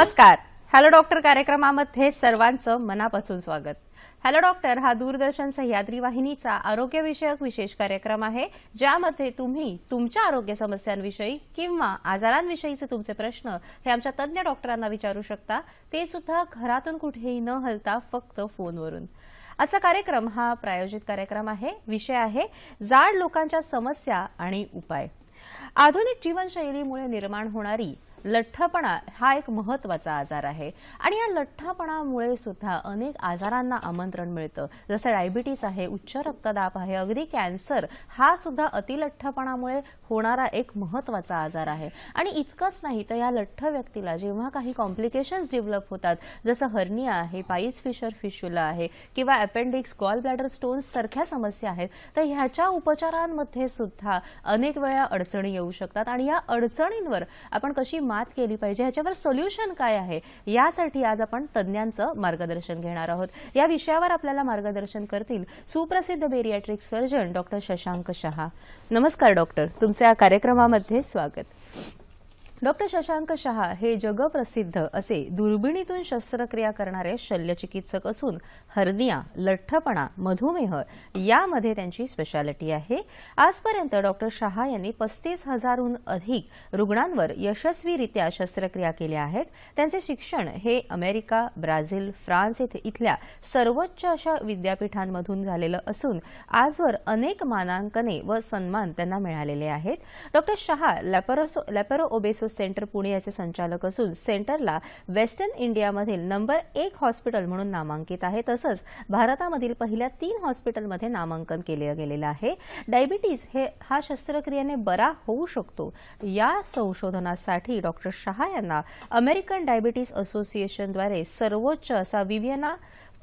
नमस्कार hello doctor कार्यक्रमामध्ये सर्वांचं मनापासून स्वागत हॅलो डॉक्टर हा दूरदर्शन सह्याद्री वाहिनीचा आरोग्यविषयक विशेष कार्यक्रम आहे ज्यामध्ये तुम्ही तुमच्या आरोग्य समस्यांविषयी किंवा आजारांविषयीचे तुमचे प्रश्न हे आमच्या तज्ज्ञ डॉक्टरांना विचारू शकता ते सुद्धा घरातून कुठेही न हलता फक्त फोनवरून आजचा कार्यक्रम हा प्रायोजित कार्यक्रम आहे विषय आहे जाड लोकांच्या समस्या आणि उपाय आधुनिक जीवनशैलीमुळे निर्माण होणारी लठ्ठपणा हा एक महत्वाचा आजार आहे आणि या लठ्ठपणामुळे सुद्धा अनेक आजारांना आमंत्रण मिळतं जसं डायबिटीस आहे उच्च रक्तदाब आहे अगदी कॅन्सर हा सुद्धा अतिलठ्ठपणामुळे होणारा एक महत्वाचा आजार आहे आणि इतकंच नाही तर या लठ्ठ व्यक्तीला जेव्हा काही कॉम्प्लिकेशन्स डेव्हलप होतात जसं हर्निया आहे पाईस फिशर फिशुला आहे किंवा अपेंडिक्स गॉल ब्लॅडर स्टोन्स सारख्या समस्या आहेत तर ह्याच्या उपचारांमध्ये सुद्धा अनेक वेळा अडचणी येऊ शकतात आणि या अडचणींवर आपण कशी मात केली पाहिजे ह्याच्यावर सोल्युशन काय आहे यासाठी आज आपण तज्ञांचं मार्गदर्शन घेणार आहोत या विषयावर आपल्याला मार्गदर्शन करतील सुप्रसिद्ध bariatric surgeon doctor Shashank Shah नमस्कार डॉक्टर तुमच्या या कार्यक्रमामध्ये स्वागत डॉक्टर शशांक शहा हे जगप्रसिद्ध असे दुर्बिणीतून शस्त्रक्रिया करणारे शल्यचिकित्सक असून हर्निया लठ्ठपणा मधुमेह यामध्ये त्यांची स्पेशालिटी आहे आजपर्यंत डॉक्टर शहा यांनी पस्तीस हजारहून अधिक रुग्णांवर यशस्वीरित्या शस्त्रक्रिया केल्या आहेत त्यांचे शिक्षण हे अमेरिका ब्राझील फ्रान्स इथल्या सर्वोच्च अशा विद्यापीठांमधून झालेलं असून आजवर अनेक मानांकने व सन्मान त्यांना मिळालेले आहेत doctor Shah Lapro centre Pune याचे संचालक असून सेंटरला वेस्टर्न इंडियामधील नंबर एक हॉस्पिटल म्हणून नामांकित आहे तसंच भारतामधील पहिल्या तीन हॉस्पिटलमध्ये नामांकन केलं गेलेलं आहे डायबिटीज हे हा शस्त्रक्रियेने बरा होऊ शकतो या संशोधनासाठी डॉक्टर शहा यांना अमेरिकन डायबिटीज असोसिएशनद्वारे सर्वोच्च असा विवियना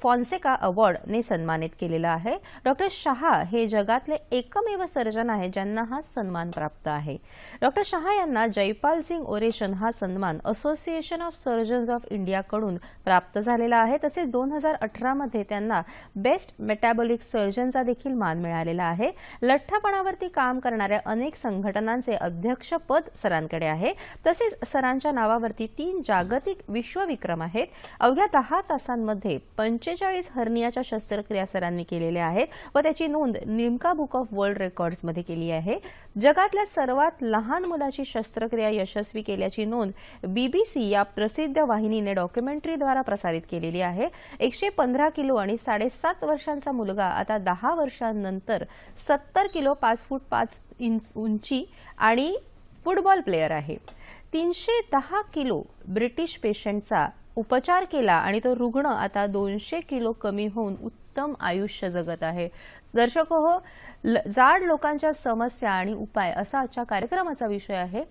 फॉन्सेका अवॉर्डने सन्मानित केलेला आहे डॉक्टर शहा हे जगातले एकमेव सर्जन आहे ज्यांना हा सन्मान प्राप्त आहे डॉक्टर शहा यांना जयपाल सिंग ओरेशन हा सन्मान असोसिएशन ऑफ सर्जन्स ऑफ इंडियाकडून प्राप्त झालेला आहे तसेच दोन हजार अठरामध्ये त्यांना बेस्ट मेटॅबॉलिक सर्जनचा देखील मान मिळालेला आहे लठ्ठपणावरती काम करणाऱ्या अनेक संघटनांचे अध्यक्षपद सरांकडे आहे तसेच सरांच्या नावावरती तीन जागतिक विश्वविक्रम आहेत अवघ्या दहा तासांमध्ये पंच पंचेचाळीस हर्नियाच्या शस्त्रक्रिया सरांनी केलेल्या आहेत व त्याची नोंद निमका बुक ऑफ वर्ल्ड रेकॉर्ड्समध्ये केली आहे जगातल्या सर्वात लहान मुलाची शस्त्रक्रिया यशस्वी केल्याची नोंद बीबीसी या प्रसिद्ध वाहिनीने डॉक्युमेंटरीद्वारा प्रसारित केलेली आहे एकशे पंधरा किलो आणि साडेसात वर्षांचा मुलगा आता दहा वर्षांनंतर सत्तर किलो पाच फूट पाच उंची आणि फुटबॉल प्लेयर आहे तीनशे दहा किलो ब्रिटिश पेशंटचा उपचार केला आणि तो रुग्ण आता दोनशे किलो कमी होऊन उत्तम आयुष्य जगत आहे दर्शक हो जाड लोकांच्या समस्या आणि उपाय असा आजच्या कार्यक्रमाचा विषय आहे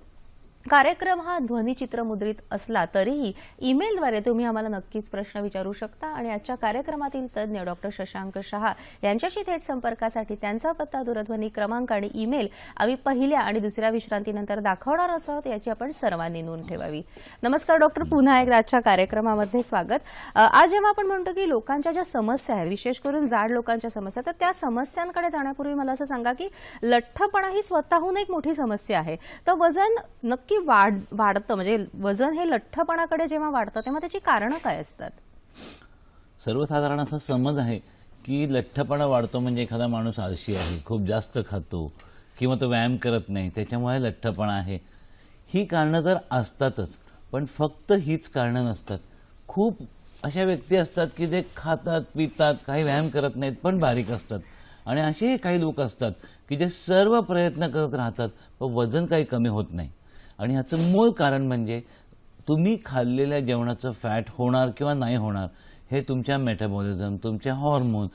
कार्यक्रम हा ध्वनीचित्रमुद्रित असला तरीही ईमेलद्वारे तुम्ही आम्हाला नक्कीच प्रश्न विचारू शकता आणि आजच्या कार्यक्रमातील तज्ज्ञ डॉक्टर शशांक शहा यांच्याशी थेट संपर्कासाठी त्यांचा पत्ता दूरध्वनी क्रमांक आणि ईमेल आम्ही पहिल्या आणि दुसऱ्या विश्रांतीनंतर दाखवणारच आहोत याची आपण सर्वांनी नोंद ठेवावी नमस्कार डॉक्टर पुन्हा एकदा आजच्या कार्यक्रमामध्ये स्वागत आज जेव्हा आपण म्हणतो की लोकांच्या ज्या समस्या आहेत विशेष करून जाड लोकांच्या समस्या तर त्या समस्यांकडे जाण्यापूर्वी मला असं सांगा की लठ्ठपणा ही स्वतःहून एक मोठी समस्या आहे तर वजन नक्की की वाढ वाढतं म्हणजे वजन हे लठ्ठपणाकडे जेव्हा वाढतं तेव्हा त्याची कारणं काय असतात सर्वसाधारण असा समज आहे की लठ्ठपणा वाढतो म्हणजे एखादा माणूस आळशी आहे खूप जास्त खातो किंवा तो व्यायाम करत नाही त्याच्यामुळे लठ्ठपणा आहे ही कारणं तर असतातच पण फक्त हीच कारणं नसतात खूप अशा व्यक्ती असतात की जे खातात पितात काही व्यायाम करत नाहीत पण बारीक असतात आणि असेही काही लोक असतात की जे सर्व प्रयत्न करत राहतात पण वजन काही कमी होत नाही आणि ह्याचं मूळ कारण म्हणजे तुम्ही खाल्लेल्या जेवणाचं फॅट होणार किंवा नाही होणार हे तुमच्या मेटाबॉलिझम तुमचे हॉर्मोन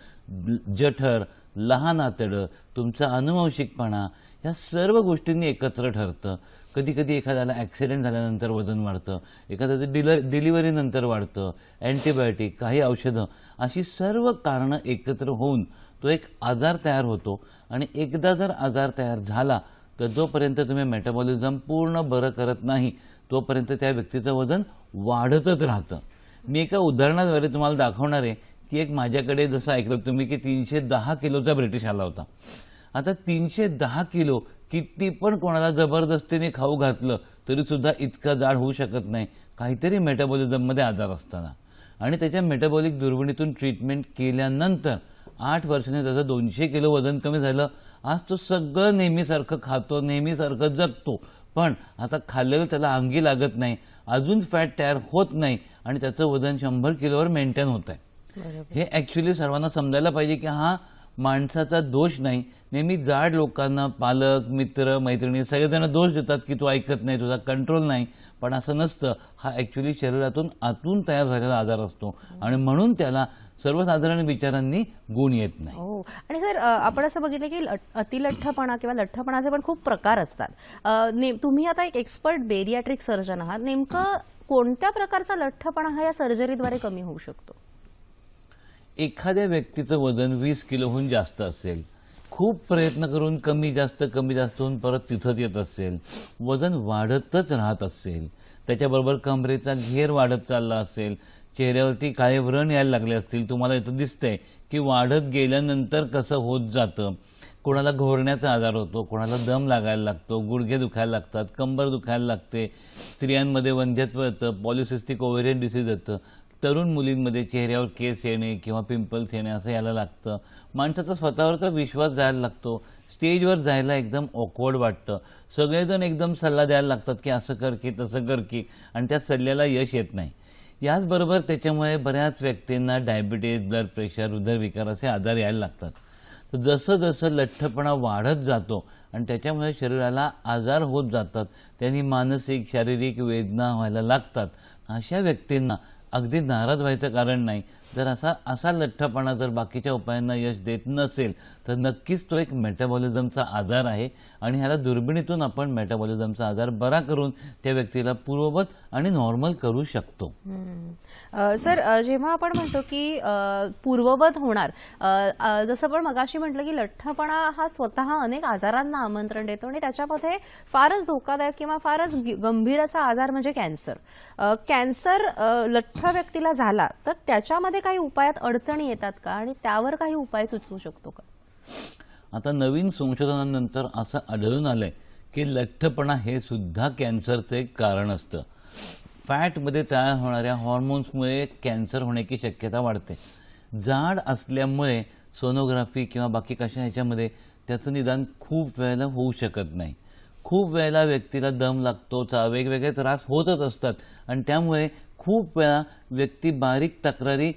जठर लहान आतडं तुमचा अनुवंशिकपणा ह्या सर्व गोष्टींनी एकत्र ठरतं कधी कधी एखाद्याला ॲक्सिडेंट झाल्यानंतर वजन वाढतं एखाद्याचं डिल डिलिव्हरीनंतर वाढतं अँटीबायोटिक काही औषधं अशी सर्व कारणं एकत्र होऊन तो एक आजार तयार होतो आणि एकदा जर आजार तयार झाला तर जोपर्यंत तुम्ही मेटाबॉलिझम पूर्ण बरं करत नाही तोपर्यंत त्या व्यक्तीचं वजन वाढतच राहतं मी एका उदाहरणाद्वारे तुम्हाला दाखवणार आहे की एक माझ्याकडे जसं ऐकलं तुम्ही की तीनशे दहा किलोचा ब्रिटिश आला होता आता तीनशे दहा किलो किती पण कोणाला जबरदस्तीने खाऊ घातलं तरीसुद्धा इतका जाड होऊ शकत नाही काहीतरी मेटाबॉलिझममध्ये आजार असताना आणि त्याच्या मेटाबॉलिक दुर्बिणीतून ट्रीटमेंट केल्यानंतर आठ वर्षाने त्याचं दोनशे किलो वजन कमी झालं आज तो सगळं नेहमीसारखं खातो नेहमीसारखं जगतो पण आता खाल्लेलं त्याला अंगी लागत नाही अजून फॅट तयार होत नाही आणि त्याचं वजन शंभर किलोवर मेंटेन होत आहे हे ऍक्च्युली सर्वांना समजायला पाहिजे की हा माणसाचा दोष नाही नेहमी जाड लोकांना पालक मित्र मैत्रिणी सगळेजण दोष देतात की तू ऐकत नाही तुझा कंट्रोल नाही पण असं नसतं हा ॲक्च्युली शरीरातून आतून तयार झालेला आजार असतो आणि म्हणून त्याला सर्वसाधारण विचारांनी गुण येत नाही हो आणि सर आपण असं बघितलं की अतिलठ्ठपणा किंवा लठ्ठपणाचे पण खूप प्रकार असतात तुम्ही आता एक एक्सपर्ट बेरियाट्रिक सर्जन आहात नेमकं कोणत्या प्रकारचा लठ्ठपणा हा या सर्जरीद्वारे कमी होऊ शकतो एखाद्या व्यक्तीचं वजन वीस किलोहून जास्त असेल खूप प्रयत्न करून कमी जास्त कमी जास्त होऊन परत तिथंच येत असेल वजन वाढतच राहत असेल त्याच्याबरोबर कमरेचा घेर वाढत चालला असेल चेहऱ्यावरती काळे व्रण यायला लागले असतील तुम्हाला इथं दिसतंय की वाढत गेल्यानंतर कसं होत जातं कोणाला घोरण्याचा आजार होतो कोणाला दम लागायला लागतो गुडघे दुखायला लागतात कंबर दुखायला लागते स्त्रियांमध्ये वंध्यत्व येतं पॉलिसिस्टिक ओवेरियन डिसीज येतं तरुण मुलींमध्ये चेहऱ्यावर केस येणे किंवा पिंपल्स येणे असं यायला लागतं माणसाचा स्वतःवरचा विश्वास जायला लागतो स्टेजवर जायला एकदम ऑकवर्ड वाटतं सगळेजण एकदम सल्ला द्यायला लागतात की असं कर की तसं कर की आणि त्या सल्ल्याला यश येत नाही याचबरोबर त्याच्यामुळे बऱ्याच व्यक्तींना डायबिटीज ब्लड प्रेशर हृदयविकार असे आजार यायला लागतात तर जसं जसं लठ्ठपणा वाढत जातो आणि त्याच्यामुळे शरीराला आजार होत जातात त्यांनी मानसिक शारीरिक वेदना व्हायला लागतात अशा व्यक्तींना अगदी नाराज व्हायचं कारण नाही जर असा असा लठ्ठपणा जर बाकीच्या उपायांना यश देत नसेल तर नक्कीच तो एक मेटाबॉलिझमचा आजार आहे आणि ह्याला दुर्बिणीतून आपण मेटाबॉलिझमचा आजार बरा करून त्या व्यक्तीला पूर्ववत आणि नॉर्मल करू शकतो सर जेव्हा आपण म्हणतो की पूर्ववत होणार जसं मग मगाशी म्हटलं की लठ्ठपणा हा स्वतः अनेक आजारांना आमंत्रण देतो आणि त्याच्यामध्ये फारच धोकादायक किंवा फारच गंभीर असा आजार म्हणजे कॅन्सर कॅन्सर लठ्ठ व्यक्तीला झाला तर त्याच्यामध्ये काही उपायात अडचणी येतात का आणि त्यावर काही उपाय सुचवू शकतो का आता नवीन संशोधनानंतर असं आढळून आलंय की लठ्ठपणा हे सुद्धा कॅन्सरचं एक कारण असतं फॅटमध्ये तयार होणाऱ्या हॉर्मोन्समुळे कॅन्सर होण्याची शक्यता वाढते जाड असल्यामुळे सोनोग्राफी किंवा बाकी कशा ह्याच्यामध्ये त्याचं निदान खूप वेळेला होऊ शकत नाही खूप वेळेला व्यक्तीला दम लागतो चा वेगवेगळे त्रास होतच असतात आणि त्यामुळे खूप वेळा व्यक्ती बारीक तक्रारी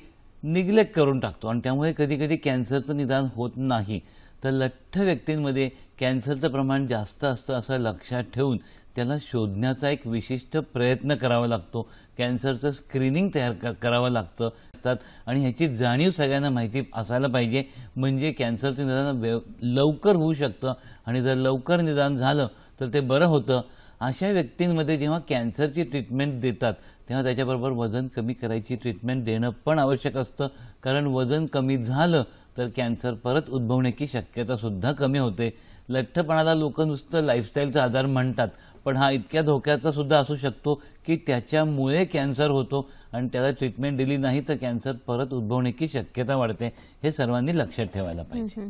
निग्लेक्ट करून टाकतो आणि त्यामुळे कधी कधी कॅन्सरचं निदान होत नाही तर लठ्ठ व्यक्तींमध्ये कॅन्सरचं प्रमाण जास्त असतं असं लक्षात ठेवून त्याला शोधण्याचा एक विशिष्ट प्रयत्न करावा लागतो कॅन्सरचं स्क्रीनिंग तयार क करावं लागतं असतात आणि ह्याची जाणीव सगळ्यांना माहिती असायला पाहिजे म्हणजे कॅन्सरचं निदान लवकर होऊ शकतं आणि जर लवकर निदान झालं तर ते बरं होतं अशा व्यक्तींमध्ये जेव्हा कॅन्सरची ट्रीटमेंट देतात तेव्हा त्याच्याबरोबर वजन कमी करायची ट्रीटमेंट देणं पण आवश्यक असतं कारण वजन कमी झालं तर कॅन्सर परत उद्भवण्याची शक्यता सुद्धा कमी होते लठ्ठपणाला लोक नुसतं लाईफस्टाईलचा आजार म्हणतात पण हा इतक्या धोक्याचा सुद्धा असू शकतो की त्याच्यामुळे कॅन्सर होतो आणि त्याला ट्रीटमेंट दिली नाही तर कॅन्सर परत उद्भवण्याची शक्यता वाढते हे सर्वांनी लक्षात ठेवायला पाहिजे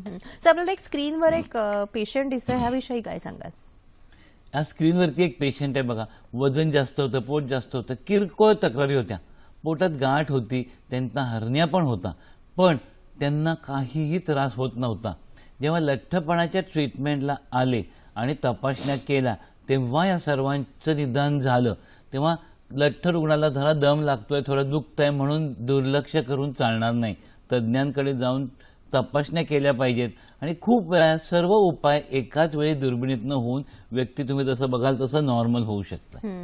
आपल्याला एक स्क्रीनवर एक पेशंट दिसतोय ह्याविषयी काय सांगाल या स्क्रीनवरती एक पेशंट आहे बघा वजन जास्त होतं पोट जास्त होतं किरकोळ तक्रारी होत्या पोटात गाठ होती त्यांना हरण्या पण होता पण त्यांना काहीही त्रास होत नव्हता जेव्हा लठ्ठपणाच्या ट्रीटमेंटला आले आणि तपासण्या केल्या तेव्हा या सर्वांचं निदान झालं तेव्हा लठ्ठ रुग्णाला जरा दम लागतोय थोडं दुखत आहे म्हणून दुर्लक्ष करून चालणार नाही तज्ज्ञांकडे जाऊन तपासण्या केल्या पाहिजेत आणि खूप वेळा सर्व उपाय एकाच वेळी दुर्बिणीतनं होऊन व्यक्ती तुम्ही जसं बघाल तसं नॉर्मल होऊ शकता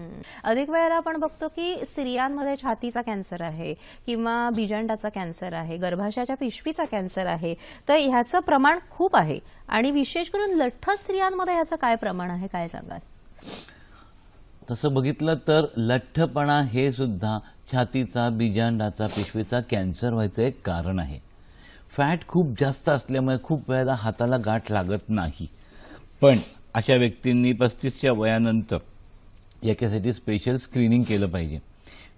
अधिक वेळेला आपण बघतो की स्त्रियांमध्ये छातीचा कॅन्सर आहे किंवा बिजांडाचा कॅन्सर आहे गर्भाशयाच्या पिशवीचा कॅन्सर आहे तर ह्याचं प्रमाण खूप आहे आणि विशेष करून लठ्ठ स्त्रियांमध्ये ह्याचं काय प्रमाण आहे काय सांगाल तसं बघितलं तर लठ्ठपणा हे सुद्धा छातीचा बीजांडाचा पिशवीचा कॅन्सर व्हायचं एक कारण आहे फॅट खूप जास्त असल्यामुळे खूप वेळेला हाताला गाठ लागत नाही पण अशा व्यक्तींनी पस्तीसच्या वयानंतर याच्यासाठी स्पेशल स्क्रीनिंग केलं पाहिजे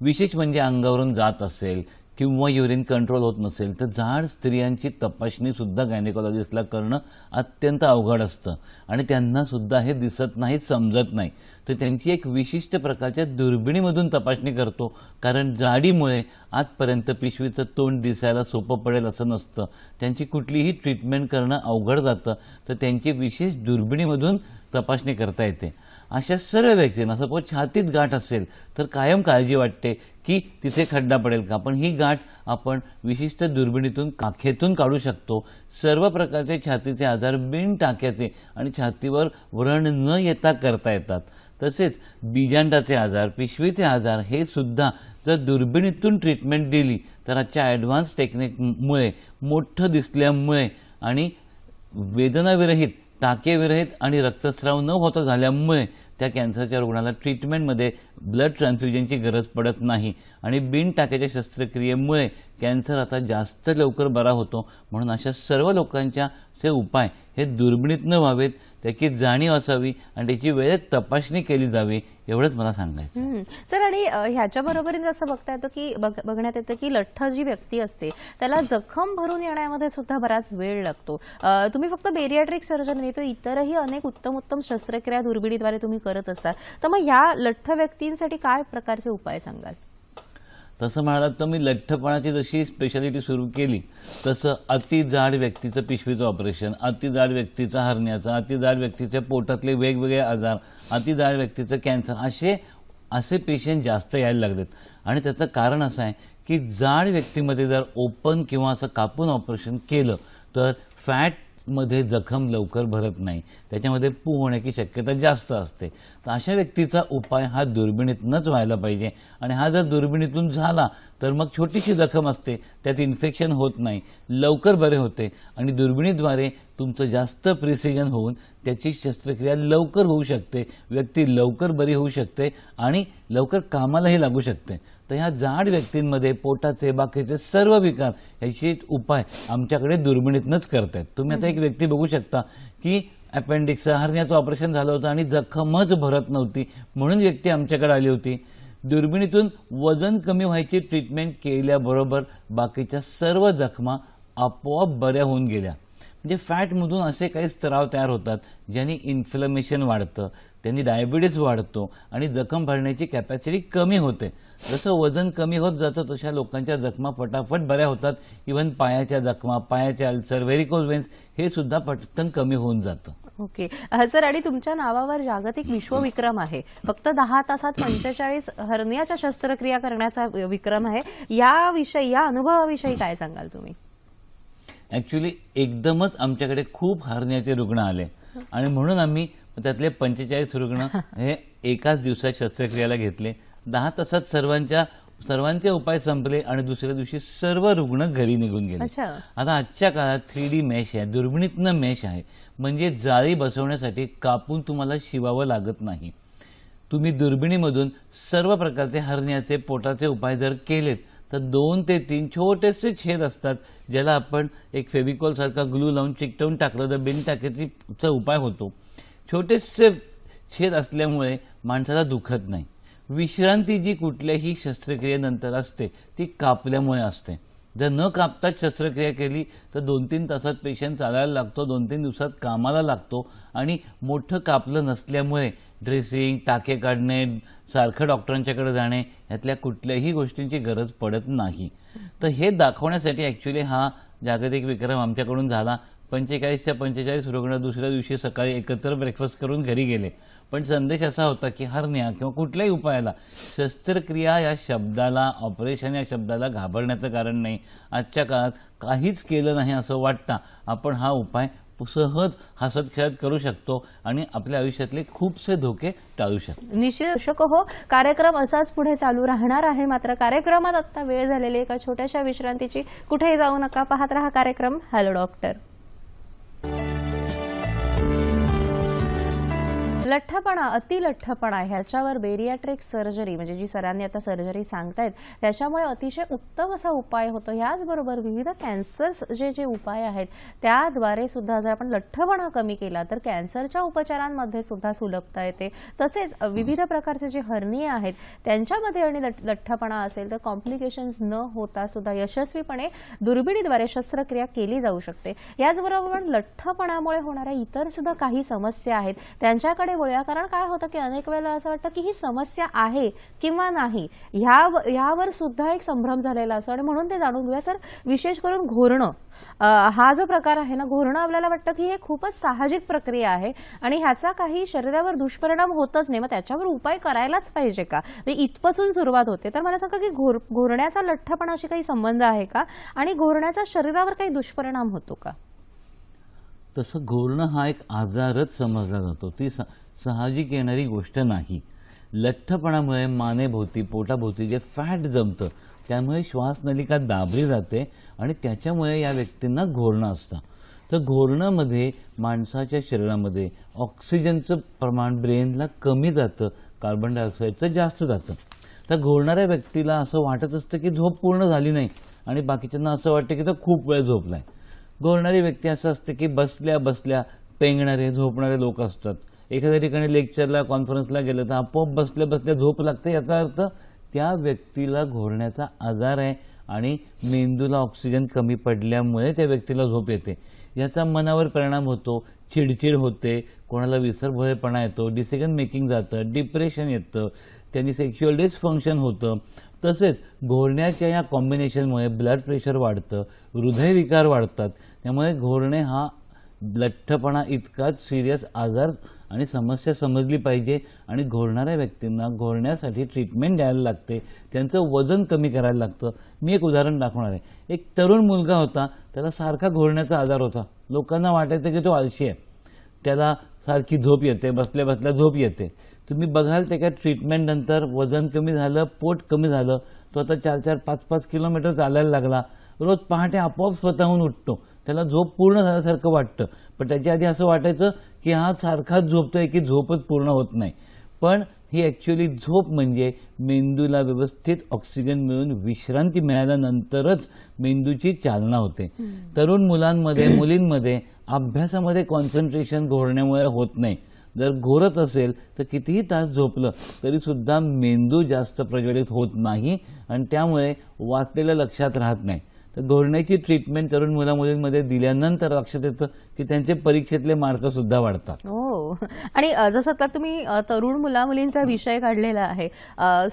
विशेष म्हणजे अंगावरून जात असेल किंवा युरिन कंट्रोल होत नसेल तर जाड स्त्रियांची तपासणीसुद्धा गायनेकॉलॉजिस्टला करणं अत्यंत अवघड असतं आणि त्यांनासुद्धा हे दिसत नाही समजत नाही तर त्यांची एक विशिष्ट प्रकारच्या दुर्बिणीमधून तपासणी करतो कारण जाडीमुळे आजपर्यंत पिशवीचं तोंड दिसायला सोपं पडेल असं नसतं त्यांची कुठलीही ट्रीटमेंट करणं अवघड जातं तर त्यांची विशेष दुर्बिणीमधून तपासणी करता येते अशा सर्व व्यक्तींना सपोज छातीत गाठ असेल तर कायम काळजी वाटते की तिथे खड्डा पडेल का पण ही गाठ आपण विशिष्ट दुर्बिणीतून काखेतून काढू शकतो सर्व प्रकारचे छातीचे आजार बिन टाक्याचे आणि छातीवर व्रण न येता करता येतात तसेच बीजांडाचे आजार पिशवीचे आजार हे सुद्धा जर दुर्बिणीतून ट्रीटमेंट दिली तर आजच्या ॲडव्हान्स टेक्निकमुळे मोठं दिसल्यामुळे आणि वेदनाविरहित टाकेविरहित आणि रक्तस्राव न होता झाल्यामुळे त्या कॅन्सरच्या रुग्णाला ट्रीटमेंटमध्ये ब्लड ट्रान्सफ्युजनची गरज पडत नाही आणि बिन टाक्याच्या शस्त्रक्रियेमुळे कॅन्सर आता जास्त लवकर बरा होतो म्हणून अशा सर्व लोकांच्या जे उपाय हे दुर्बिणीत न व्हावेत त्याची जाणीव असावी आणि त्याची वेळेत तपासणी केली जावी एवढंच मला सांगायचं सर आणि ह्याच्या बरोबरीने असं बघता येतो की बघण्यात येतं की लठ्ठ जी व्यक्ती असते त्याला जखम भरून येण्यामध्ये सुद्धा बराच वेळ लागतो तुम्ही फक्त बेरियाट्रिक सर्जन नाही तर इतरही अनेक उत्तम उत्तम शस्त्रक्रिया दुर्बिणीद्वारे तुम्ही करत असाल तर मग ह्या लठ्ठ व्यक्तींसाठी काय प्रकारचे उपाय सांगाल तसं म्हणालात तर मी लठ्ठपणाची जशी स्पेशालिटी सुरू केली तसं अति जाड व्यक्तीचं पिशवीचं ऑपरेशन अति जाड व्यक्तीचं हरण्याचं अति जाड व्यक्तीच्या पोटातले वेगवेगळे आजार अति जाड व्यक्तीचं कॅन्सर असे असे पेशंट जास्त यायला लागलेत आणि त्याचं कारण असं आहे की जाड व्यक्तीमध्ये जर ओपन किंवा असं कापून ऑपरेशन केलं तर फॅट मध्ये जखम लवकर भरत नाही त्याच्यामध्ये पू होण्याची शक्यता जास्त असते तर अशा व्यक्तीचा उपाय हा दुर्बिणीतूनच व्हायला पाहिजे आणि हा जर दुर्बिणीतून झाला तर मग छोटीशी जखम असते त्यात इन्फेक्शन होत नाही लवकर बरे होते आणि दुर्बिणीद्वारे तुमचं जास्त प्रिसिजन होऊन त्याची शस्त्रक्रिया लवकर होऊ शकते व्यक्ती लवकर बरी होऊ शकते आणि लवकर कामालाही लागू शकते तर ह्या जाड व्यक्तींमध्ये पोटाचे बाकीचे सर्व विकार ह्याचे उपाय आमच्याकडे करत आहेत तुम्ही आता एक व्यक्ती बघू शकता की अपेंडिक्स हरण्याचं ऑपरेशन झालं होतं आणि जखमच भरत नव्हती म्हणून व्यक्ती आमच्याकडे आली होती दुर्बिणीतून वजन कमी व्हायची ट्रीटमेंट केल्याबरोबर बाकीच्या सर्व जखमा आपोआप बऱ्या होऊन गेल्या म्हणजे फॅटमधून असे काही स्त्राव तयार होतात ज्यांनी इन्फ्लमेशन वाढतं त्यांनी डायबिटीज वाढतो आणि जखम भरण्याची कॅपॅसिटी कमी होते जसं वजन कमी होत जातं तशा लोकांच्या जखमा फटाफट बऱ्या होतात इव्हन पायाच्या जखमा पायाच्या अल्सर व्हेरिकोज वेन्स हे सुद्धा पटकन कमी होऊन जातं ओके सर आणि तुमच्या नावावर जागतिक विश्वविक्रम आहे फक्त दहा तासात पंचेचाळीस हरण्याच्या शस्त्रक्रिया करण्याचा विक्रम आहे याविषयी या अनुभवाविषयी काय सांगाल तुम्ही ऍक्च्युली एकदमच आमच्याकडे खूप हरण्याचे रुग्ण आले आणि म्हणून आम्ही त्यातले पंचेचाळीस रुग्ण हे एकाच दिवसात शस्त्रक्रियेला घेतले दहा तासात सर्वांच्या सर्वांचे उपाय संपले आणि दुसऱ्या दिवशी सर्व रुग्ण घरी निघून गेले आता आजच्या काळात थ्री डी मेश आहे दुर्बिणीतनं मेश आहे म्हणजे जाळी बसवण्यासाठी कापून तुम्हाला शिवावं लागत नाही तुम्ही दुर्बिणीमधून सर्व प्रकारचे हरण्याचे पोटाचे उपाय जर केलेत तर दोन ते तीन छोटेसे छेद असतात ज्याला आपण एक फेविकॉलसारखा ग्लू लावून चिकटवून टाकलं तर टाकेचा उपाय होतो छोटेसे छेद असल्यामुळे माणसाला दुखत नाही विश्रांती जी कुठल्याही शस्त्रक्रियेनंतर असते ती कापल्यामुळे असते जर न कापताच शस्त्रक्रिया केली तर दोन तीन तासात पेशंट चालायला लागतो दोन तीन दिवसात कामाला लागतो आणि मोठं कापलं नसल्यामुळे ड्रेसिंग टाके काढणे सारखं डॉक्टरांच्याकडे जाणे यातल्या कुठल्याही गोष्टींची गरज पडत नाही तर हे दाखवण्यासाठी ॲक्च्युली हा जागतिक विक्रम आमच्याकडून झाला पंचेचाळीसच्या पंचेचाळीस रुग्ण दुसऱ्या दिवशी सकाळी एकत्र ब्रेकफास्ट करून घरी गेले पण संदेश असा होता की हरण्या किंवा कुठल्याही उपायाला शस्त्रक्रिया या शब्दाला ऑपरेशन या शब्दाला घाबरण्याचं कारण नाही आजच्या काळात काहीच केलं नाही असं वाटतं आपण हा उपाय सहज हसत खेळत करू शकतो आणि आपल्या आयुष्यातले खूपसे धोके टाळू शकतो निश्चित हो कार्यक्रम असाच पुढे चालू राहणार आहे मात्र कार्यक्रमात आता वेळ झालेली एका छोट्याशा विश्रांतीची कुठेही जाऊ नका पाहत रहा कार्यक्रम हॅलो डॉक्टर लठ्ठपणा लठ्ठपणा ह्याच्यावर बेरियाट्रिक सर्जरी म्हणजे जी सरांनी आता सर्जरी सांगतायत त्याच्यामुळे अतिशय उत्तम असा उपाय होतो याचबरोबर विविध कॅन्सर्स जे जे उपाय आहेत त्याद्वारे सुद्धा जर आपण लठ्ठपणा कमी केला तर कॅन्सरच्या उपचारांमध्ये सुद्धा सुलभता येते तसेच विविध प्रकारचे जे हर्निय आहेत त्यांच्यामध्ये आणि लठ्ठपणा असेल तर कॉम्प्लिकेशन्स न होता सुद्धा यशस्वीपणे दुर्बिणीद्वारे शस्त्रक्रिया केली जाऊ शकते याचबरोबर लठ्ठपणामुळे होणाऱ्या इतर सुद्धा काही समस्या आहेत त्यांच्याकडे कारण काय होतं की अनेक वेळेला असं वाटतं की ही समस्या आहे किंवा नाही यावर सुद्धा एक संभ्रम झालेला असतो आणि म्हणून ते जाणून घेऊया सर विशेष करून घोरणं हा जो प्रकार आहे ना घोरणं आपल्याला वाटतं की हे खूपच साहजिक प्रक्रिया आहे आणि ह्याचा काही शरीरावर दुष्परिणाम होतच नाही मग त्याच्यावर उपाय करायलाच पाहिजे का म्हणजे इथपासून सुरुवात होते तर मला सांगा की घोरण्याचा लठ्ठपणाशी काही संबंध आहे का आणि घोरण्याचा शरीरावर काही दुष्परिणाम होतो का तसं घोरणं हा एक आजारच समजला जातो ती साहजिक येणारी गोष्ट नाही लठ्ठपणामुळे मानेभोवती पोटाभोवती जे फॅट जमतं त्यामुळे श्वासनलिका दाबली जाते आणि त्याच्यामुळे या व्यक्तींना घोरणं असतं तर घोरणामध्ये माणसाच्या शरीरामध्ये ऑक्सिजनचं प्रमाण ब्रेनला कमी जातं कार्बन डायऑक्साईडचं जास्त जातं तर घोरणाऱ्या व्यक्तीला असं वाटत असतं की झोप पूर्ण झाली नाही आणि बाकीच्यांना असं वाटतं की तो खूप वेळ झोपला आहे घोरणारी व्यक्ती असं असते की बसल्या बसल्या पेंगणारे झोपणारे लोक असतात एखाद्या ठिकाणी लेक्चरला कॉन्फरन्सला गेलं तर आपोआप बसल्या बसल्या झोप लागते याचा अर्थ त्या व्यक्तीला घोरण्याचा आजार आहे आणि मेंदूला ऑक्सिजन कमी पडल्यामुळे त्या व्यक्तीला झोप येते याचा मनावर परिणाम होतो चिडचिड होते कोणाला विसरभोळेपणा येतो डिसिजन मेकिंग जातं डिप्रेशन येतं त्यांनी सेक्शुअल डिसफंक्शन होतं तसेच घोरण्याच्या या कॉम्बिनेशनमुळे ब्लड प्रेशर वाढतं हृदयविकार वाढतात त्यामुळे घोरणे हा लठ्ठपणा इतकाच सिरियस आजार आणि समस्या समजली पाहिजे आणि घोरणाऱ्या व्यक्तींना घोरण्यासाठी ट्रीटमेंट द्यायला लागते त्यांचं वजन कमी करायला लागतं मी एक उदाहरण दाखवणार आहे एक तरुण मुलगा होता त्याला सारखा घोरण्याचा आजार होता लोकांना वाटायचं की तो आळशी आहे त्याला सारखी झोप येते बसल्या बसल्या झोप येते तुम्ही बघाल ते काय ट्रीटमेंटनंतर वजन कमी झालं पोट कमी झालं तो आता चार चार पाच पाच किलोमीटर चालायला लागला रोज पहाटे आपोआप स्वतःहून उठतो त्याला झोप पूर्ण झाल्यासारखं वाटतं पण त्याच्या आधी असं वाटायचं की हा सारखाच झोपतोय की झोपच पूर्ण होत नाही पण ही ॲक्च्युली झोप म्हणजे मेंदूला व्यवस्थित ऑक्सिजन मिळून विश्रांती मिळाल्यानंतरच मेंदूची चालना होते तरुण मुलांमध्ये मुलींमध्ये अभ्यासामध्ये कॉन्सन्ट्रेशन घोरण्यामुळे होत नाही जर घोरत असेल तर कितीही तास झोपलं तरीसुद्धा मेंदू जास्त प्रज्वलित होत नाही आणि त्यामुळे वाचलेलं लक्षात राहत नाही तर घोरण्याची ट्रीटमेंट तरुण मुलामुलींमध्ये दिल्यानंतर लक्षात येतं की त्यांचे परीक्षेतले मार्क सुद्धा वाढतात हो आणि जसं आता तुम्ही तरुण मुलामुलींचा विषय काढलेला आहे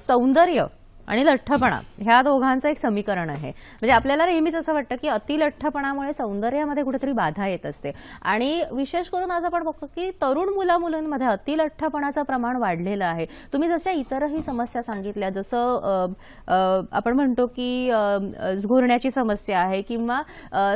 सौंदर्य आणि लठ्ठपणा ह्या दोघांचं एक समीकरण आहे म्हणजे आपल्याला नेहमीच असं वाटतं की अति लठ्ठपणामुळे सौंदर्यामध्ये कुठेतरी बाधा येत असते आणि विशेष करून आज आपण बघतो की तरुण मुला मुलांमध्ये अति लठ्ठपणाचं प्रमाण वाढलेलं आहे तुम्ही जशा इतरही समस्या सांगितल्या जसं आपण म्हणतो की घोरण्याची समस्या आहे किंवा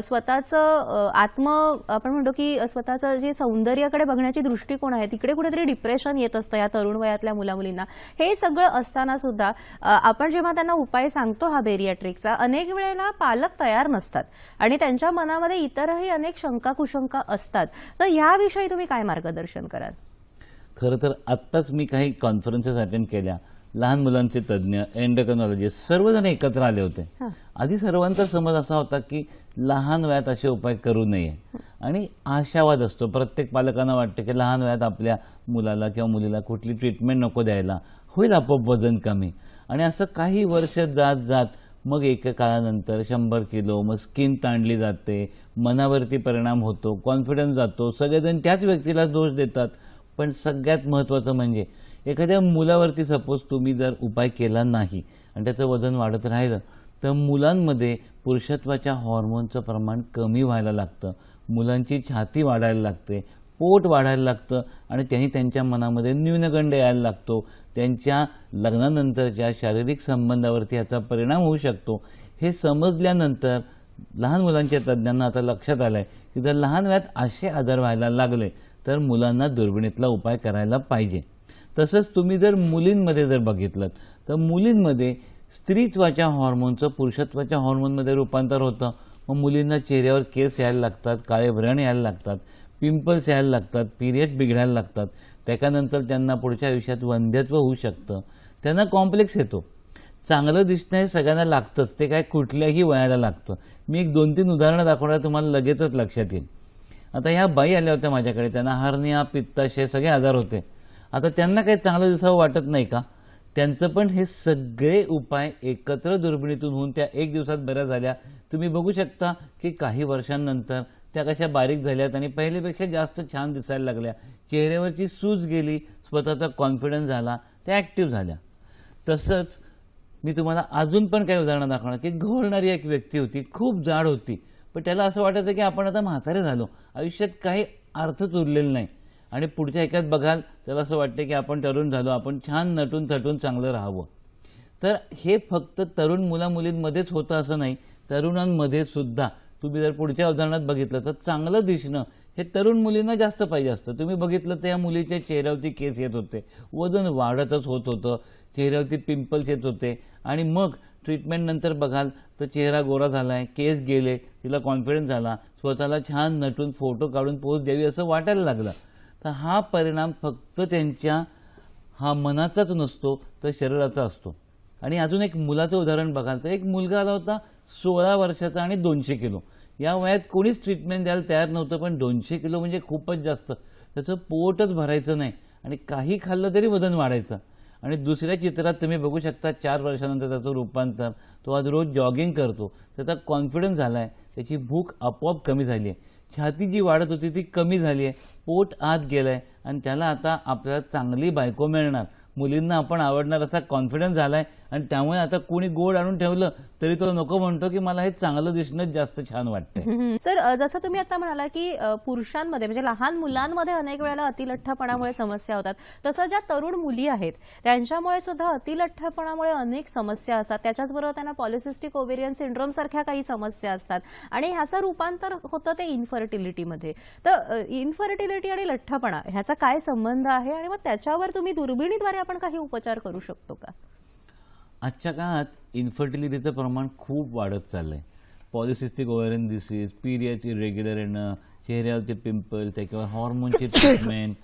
स्वतःचं आत्म आपण म्हणतो की स्वतःचं जे सौंदर्याकडे बघण्याची दृष्टिकोन आहे तिकडे कुठेतरी डिप्रेशन येत असतं या तरुण वयातल्या मुला मुलींना हे सगळं असताना सुद्धा आपण आपण जेव्हा त्यांना उपाय सांगतो हा बेरिया अनेक वेळेला पालक तयार नसतात आणि त्यांच्या मनामध्ये इतरही अनेक शंका कुशंका असतात तर याविषयी तुम्ही काय मार्गदर्शन कराल खरं तर आत्ताच मी काही कॉन्फरन्सेस अटेंड केल्या लहान मुलांचे तज्ज्ञ एंडोक्रिनॉलॉजिस्ट सर्वजण एकत्र आले होते आधी सर्वांचा समज असा होता की लहान वयात असे उपाय करू नये आणि आशावाद असतो प्रत्येक पालकांना वाटतं की लहान वयात आपल्या मुलाला किंवा मुलीला कुठली ट्रीटमेंट नको द्यायला होईल आपोआप वजन कमी आणि असं काही वर्ष जात जात मग एका काळानंतर शंभर किलो मग स्किन ताणली जाते मनावरती परिणाम होतो कॉन्फिडन्स जातो सगळेजण त्याच व्यक्तीला दोष देतात पण सगळ्यात महत्त्वाचं म्हणजे एखाद्या मुलावरती सपोज तुम्ही जर उपाय केला नाही आणि त्याचं वजन वाढत राहिलं तर मुलांमध्ये पुरुषत्वाच्या हॉर्मोनचं प्रमाण कमी व्हायला लागतं मुलांची छाती वाढायला लागते पोट वाढायला लागतं आणि त्यांनी त्यांच्या मनामध्ये न्यूनगंड यायला लागतो त्यांच्या लग्नानंतरच्या शारीरिक संबंधावरती याचा परिणाम होऊ शकतो हे समजल्यानंतर लहान मुलांच्या तज्ज्ञांना आता लक्षात आलं आहे की जर लहान वयात असे आजार व्हायला लागले तर मुलांना दुर्बिणीतला उपाय करायला पाहिजे तसंच तुम्ही जर मुलींमध्ये जर बघितलं तर मुलींमध्ये स्त्रीत्वाच्या हॉर्मोनचं पुरुषत्वाच्या हॉर्मोनमध्ये रूपांतर होतं मग मुलींना चेहऱ्यावर केस यायला लागतात काळे व्रण यायला लागतात पिंपल्स यायला लागतात पिरियड बिघडायला लागतात त्याच्यानंतर त्यांना पुढच्या आयुष्यात वंध्यत्व होऊ शकतं त्यांना कॉम्प्लेक्स येतो चांगलं दिसणं हे सगळ्यांना लागतंच ते काय कुठल्याही वयाला लागतं मी एक दोन तीन उदाहरणं दाखवणार तुम्हाला लगेचच लक्षात येईल आता ह्या बाई आल्या होत्या माझ्याकडे त्यांना हर्निया पित्ताशय सगळे आजार होते आता त्यांना काही चांगलं दिसावं वाटत नाही का त्यांचं पण हे सगळे उपाय एकत्र दुर्बिणीतून होऊन त्या एक दिवसात बऱ्या झाल्या तुम्ही बघू शकता की काही वर्षांनंतर त्या कशा बारीक झाल्यात आणि पहिल्यापेक्षा जास्त छान दिसायला लागल्या चेहऱ्यावरची सूज गेली स्वतःचा कॉन्फिडन्स झाला त्या ॲक्टिव्ह झाल्या तसंच मी तुम्हाला अजून पण काही उदाहरणं दाखवणार की घोळणारी एक व्यक्ती होती खूप जाड होती पण त्याला असं वाटायचं की आपण आता म्हातारे झालो आयुष्यात काही अर्थच उरलेला नाही आणि पुढच्या एकात बघाल त्याला असं वाटतं की आपण तरुण झालो आपण छान नटून थटून चांगलं राहावं तर हे फक्त तरुण मुलामुलींमध्येच होतं असं नाही तरुणांमध्ये सुद्धा तुम्ही जर पुढच्या उदाहरणात बघितलं तर चांगलं दिसणं हे तरुण मुलींना जास्त पाहिजे असतं तुम्ही बघितलं तर या मुलीच्या चेहऱ्यावरती केस येत होते वजन वाढतच होत होतं चेहऱ्यावरती पिंपल्स येत होते आणि मग ट्रीटमेंटनंतर बघाल तर चेहरा गोरा झाला आहे केस गेले तिला कॉन्फिडन्स झाला स्वतःला छान नटून फोटो काढून पोस्ट द्यावी असं वाटायला लागलं तर हा परिणाम फक्त त्यांच्या हा मनाचाच नसतो तर शरीराचा असतो आणि अजून एक मुलाचं उदाहरण बघाल तर एक मुलगा आला होता सोळा वर्षाचा आणि दोनशे किलो या वयात कोणीच ट्रीटमेंट द्यायला तयार नव्हतं पण दोनशे किलो म्हणजे खूपच जास्त त्याचं पोटच भरायचं नाही आणि काही खाल्लं तरी वजन वाढायचं आणि दुसऱ्या चित्रात तुम्ही बघू शकता चार वर्षानंतर त्याचं रूपांतर तो आज रोज जॉगिंग करतो त्याचा कॉन्फिडन्स झाला आहे त्याची भूक आपोआप कमी झाली आहे छाती जी वाढत होती ती कमी झाली आहे पोट आत गेलं आहे आणि त्याला आता आपल्याला चांगली बायको मिळणार मुलींना आपण आवडणार असा कॉन्फिडन्स झाला आहे आणि त्यामुळे आता कोणी गोड आणून ठेवलं तरी तो नको म्हणतो की मला हे चांगलं दिसणं जास्त छान वाटतं सर जसं तुम्ही आता म्हणाला की पुरुषांमध्ये म्हणजे लहान मुलांमध्ये अनेक वेळेला अतिलठ्ठपणामुळे समस्या होतात तसं ज्या तरुण मुली आहेत त्यांच्यामुळे सुद्धा अतिलठ्ठपणामुळे अनेक समस्या असतात त्याच्याचबरोबर त्यांना पॉलिसिस्टिक ओव्हेरियन सिंड्रोम सारख्या काही समस्या असतात आणि ह्याचं रूपांतर होतं ते इन्फर्टिलिटीमध्ये तर इन्फर्टिलिटी आणि लठ्ठपणा ह्याचा काय संबंध आहे आणि मग त्याच्यावर तुम्ही दुर्बिणीद्वारे आपण काही उपचार करू शकतो का आजच्या काळात इन्फर्टिलिटीचं प्रमाण खूप वाढत चाललं आहे पॉलिसिस्टिक ओव्हरन डिसीज पिरियडची इरेग्युलर येणं चेहऱ्यावरचे पिंपल त्याच्यावर हॉर्मोनची ट्रीटमेंट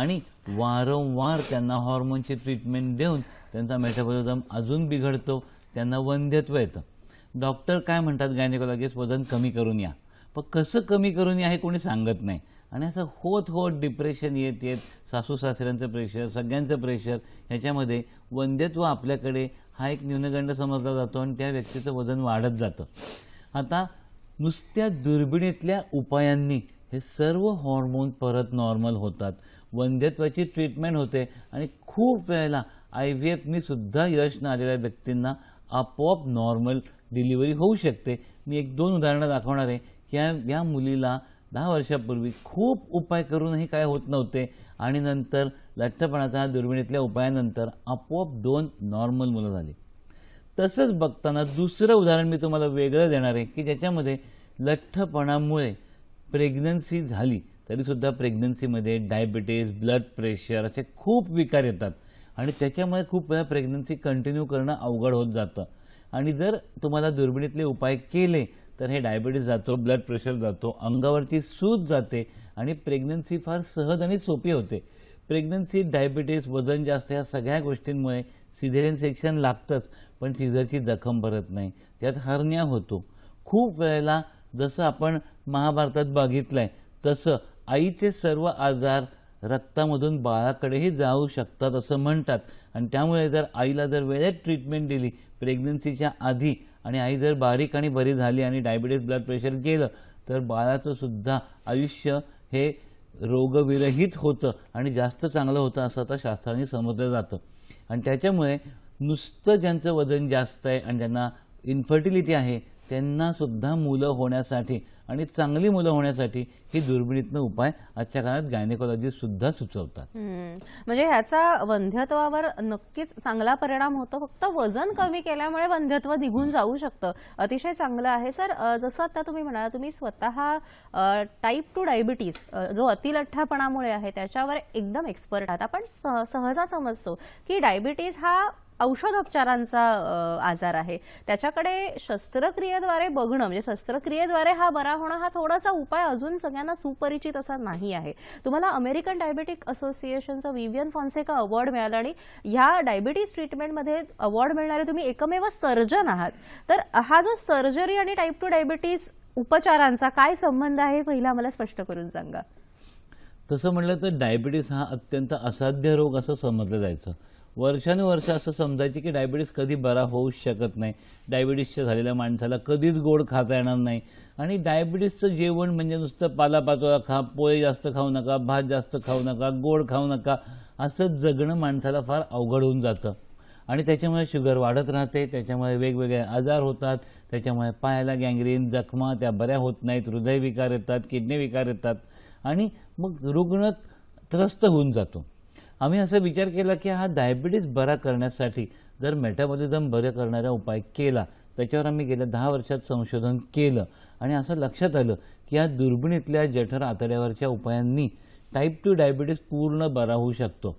आणि वारंवार त्यांना हॉर्मोनची ट्रीटमेंट देऊन त्यांचा मेटाबॉलिझम अजून बिघडतो त्यांना वंध्यत्व येतं डॉक्टर काय म्हणतात गायनेकोलॉजिस्ट वजन कमी करून या पण कसं कमी करून या हे कोणी सांगत नाही आणि असं होत होत डिप्रेशन येत येत सासू सासऱ्यांचं प्रेशर सगळ्यांचं प्रेशर ह्याच्यामध्ये वंध्यत्व आपल्याकडे हा एक न्यूनगंड समजला जातो आणि त्या व्यक्तीचं वजन वाढत जातं आता नुसत्या दुर्बिणीतल्या उपायांनी हे सर्व हॉर्मोन परत नॉर्मल होतात वंध्यत्वाची ट्रीटमेंट होते आणि खूप वेळेला आय व्ही एफनी सुद्धा यश न आलेल्या व्यक्तींना आपोआप नॉर्मल डिलिव्हरी होऊ शकते मी एक दोन उदाहरणं दाखवणार आहे की या मुलीला दहा वर्षापूर्वी खूप उपाय करूनही काय होत नव्हते आणि नंतर लठ्ठपणाचा दुर्बिणीतल्या उपायानंतर आपोआप दोन नॉर्मल मुलं झाली तसंच बघताना दुसरं उदाहरण मी तुम्हाला वेगळं देणार आहे की ज्याच्यामध्ये लठ्ठपणामुळे प्रेग्नन्सी झाली तरीसुद्धा प्रेग्नन्सीमध्ये डायबिटीज ब्लड प्रेशर असे खूप विकार येतात आणि त्याच्यामुळे खूप वेळा प्रेग्नन्सी कंटिन्यू करणं अवघड होत जातं आणि जर तुम्हाला दुर्बिणीतले उपाय केले तर हे डायबिटीज जातो ब्लड प्रेशर जातो अंगावरची सूज जाते आणि प्रेग्नन्सी फार सहज आणि सोपी होते प्रेग्नन्सी डायबिटीज वजन जास्त या सगळ्या गोष्टींमुळे सिझेरियन सेक्शन लागतंच पण सिझरची जखम भरत नाही त्यात हरण्या होतो खूप वेळेला जसं आपण महाभारतात बघितलं आहे तसं आईचे सर्व आजार रक्तामधून बाळाकडेही जाऊ शकतात असं म्हणतात आणि त्यामुळे जर आईला जर वेळेत ट्रीटमेंट दिली प्रेग्नन्सीच्या आधी आणि आई जर बारीक आणि बरी झाली आणि डायबिटीज ब्लड प्रेशर गेलं तर बाळाचं सुद्धा आयुष्य हे रोगविरहित होतं आणि जास्त चांगलं होतं असं आता शास्त्राने समजलं जातं आणि त्याच्यामुळे नुसतं ज्यांचं वजन जास्त आहे आणि ज्यांना इन्फर्टिलिटी आहे त्यांना सुद्धा मुलं होण्यासाठी आणि चांगली मुलं होण्यासाठी ही दुर्बिणीतनं उपाय आजच्या काळात गायनेकॉलॉजी सुद्धा सुचवतात म्हणजे ह्याचा वंध्यत्वावर नक्कीच चांगला परिणाम होतो फक्त वजन कमी केल्यामुळे वंध्यत्व निघून जाऊ शकतं अतिशय चांगलं आहे सर जसं आता तुम्ही म्हणाला तुम्ही स्वतः टाईप टू डायबिटीज जो अतिलठ्ठापणामुळे आहे त्याच्यावर एकदम एक्सपर्ट आहात आपण सहजा समजतो की डायबिटीज हा औषधोपचारांचा आजार आहे त्याच्याकडे शस्त्रक्रियेद्वारे बघणं म्हणजे शस्त्रक्रियेद्वारे हा बरा होणं हा थोडासा उपाय अजून सगळ्यांना सुपरिचित असा नाही आहे तुम्हाला अमेरिकन डायबेटिक असोसिएशनचा विवियन फॉन्सेका अवॉर्ड मिळाला आणि ह्या डायबिटीज ट्रीटमेंटमध्ये अवॉर्ड मिळणारे तुम्ही एकमेव सर्जन आहात तर हा जो सर्जरी आणि टाईप टू डायबिटीज उपचारांचा काय संबंध आहे पहिला मला स्पष्ट करून सांगा तसं म्हटलं तर डायबिटीस हा अत्यंत असाध्य रोग असं समजलं जायचं वर्षानुवर्ष असं समजायचे की डायबिटीस कधी बरा होऊ शकत नाही डायबिटीसच्या झालेल्या माणसाला कधीच गोड खाता येणार नाही आणि डायबिटीसचं जेवण म्हणजे नुसतं पालापाचोळा खा पोळे जास्त खाऊ नका भात जास्त खाऊ नका गोड खाऊ नका असं जगणं माणसाला फार अवघड होऊन जातं आणि त्याच्यामुळे शुगर वाढत राहते त्याच्यामुळे वेगवेगळे आजार होतात त्याच्यामुळे पायाला गँग्रीन जखमा त्या बऱ्या होत नाहीत हृदयविकार येतात किडनी विकार येतात आणि मग रुग्ण त्रस्त होऊन जातो आम्ही असा विचार केला की हा डायबिटीज बरा करण्यासाठी जर मेटाबॉलिझम बरे करणारा उपाय केला त्याच्यावर आम्ही गेल्या दहा वर्षात संशोधन केलं आणि असं लक्षात आलं की या दुर्बिणीतल्या जठर आतड्यावरच्या उपायांनी टाईप टू डायबिटीज पूर्ण बरा होऊ शकतो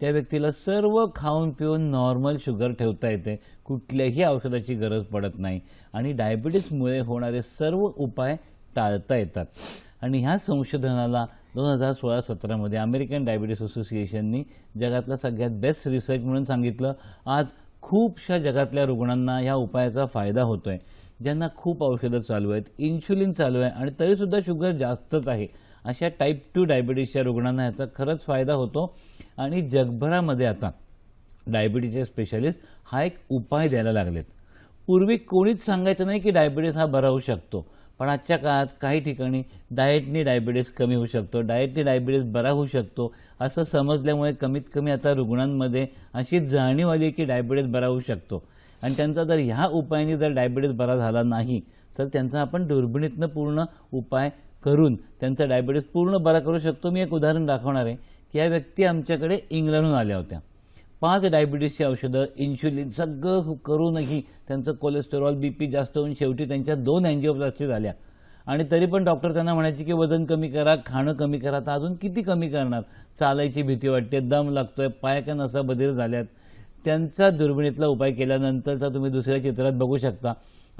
त्या व्यक्तीला सर्व खाऊन पिऊन नॉर्मल शुगर ठेवता येते कुठल्याही औषधाची गरज पडत नाही आणि डायबिटीजमुळे होणारे सर्व उपाय टाळता येतात आणि ह्या संशोधनाला दोन हजार सोळा सतरामध्ये अमेरिकन डायबिटीस असोसिएशननी जगातला सगळ्यात बेस्ट रिसर्च म्हणून सांगितलं आज खूपशा जगातल्या रुग्णांना ह्या उपायाचा फायदा होतो आहे ज्यांना खूप औषधं चालू आहेत इन्शुलिन चालू आहे आणि तरीसुद्धा शुगर जास्तच आहे अशा टाईप टू डायबिटीसच्या रुग्णांना ह्याचा खरंच फायदा होतो आणि जगभरामध्ये आता डायबिटीसचे स्पेशालिस्ट हा एक उपाय द्यायला लागलेत पूर्वी कोणीच सांगायचं नाही की डायबिटीस हा बरा होऊ शकतो पण आजच्या काळात काही ठिकाणी डाएटनी डायबिटीस कमी होऊ शकतो डाएटनी डायबिटीस बरा होऊ शकतो असं समजल्यामुळे कमीत कमी आता रुग्णांमध्ये अशी जाणीव आली की डायबिटीस बरा होऊ शकतो आणि त्यांचा जर ह्या उपायाने जर डायबिटीस बरा झाला नाही तर त्यांचा आपण दुर्बिणीतनं पूर्ण उपाय करून त्यांचा डायबिटीस पूर्ण बरा करू शकतो मी एक उदाहरण दाखवणार आहे की या व्यक्ती आमच्याकडे इंग्लंडहून आल्या होत्या पाच डायबिटीसची औषधं इन्शुलिन सगळं करूनही त्यांचं कोलेस्टेरॉल बी पी जास्त होऊन शेवटी त्यांच्या दोन अँजिओप्लास्टी झाल्या आणि तरी पण डॉक्टर त्यांना म्हणायचे की वजन कमी करा खाणं कमी करा तर अजून किती कमी करणार चालायची भीती वाटते दम लागतोय पाय का नसा बधीर झाल्यात त्यांचा दुर्बिणीतला उपाय केल्यानंतरचा तुम्ही दुसऱ्या चित्रात बघू शकता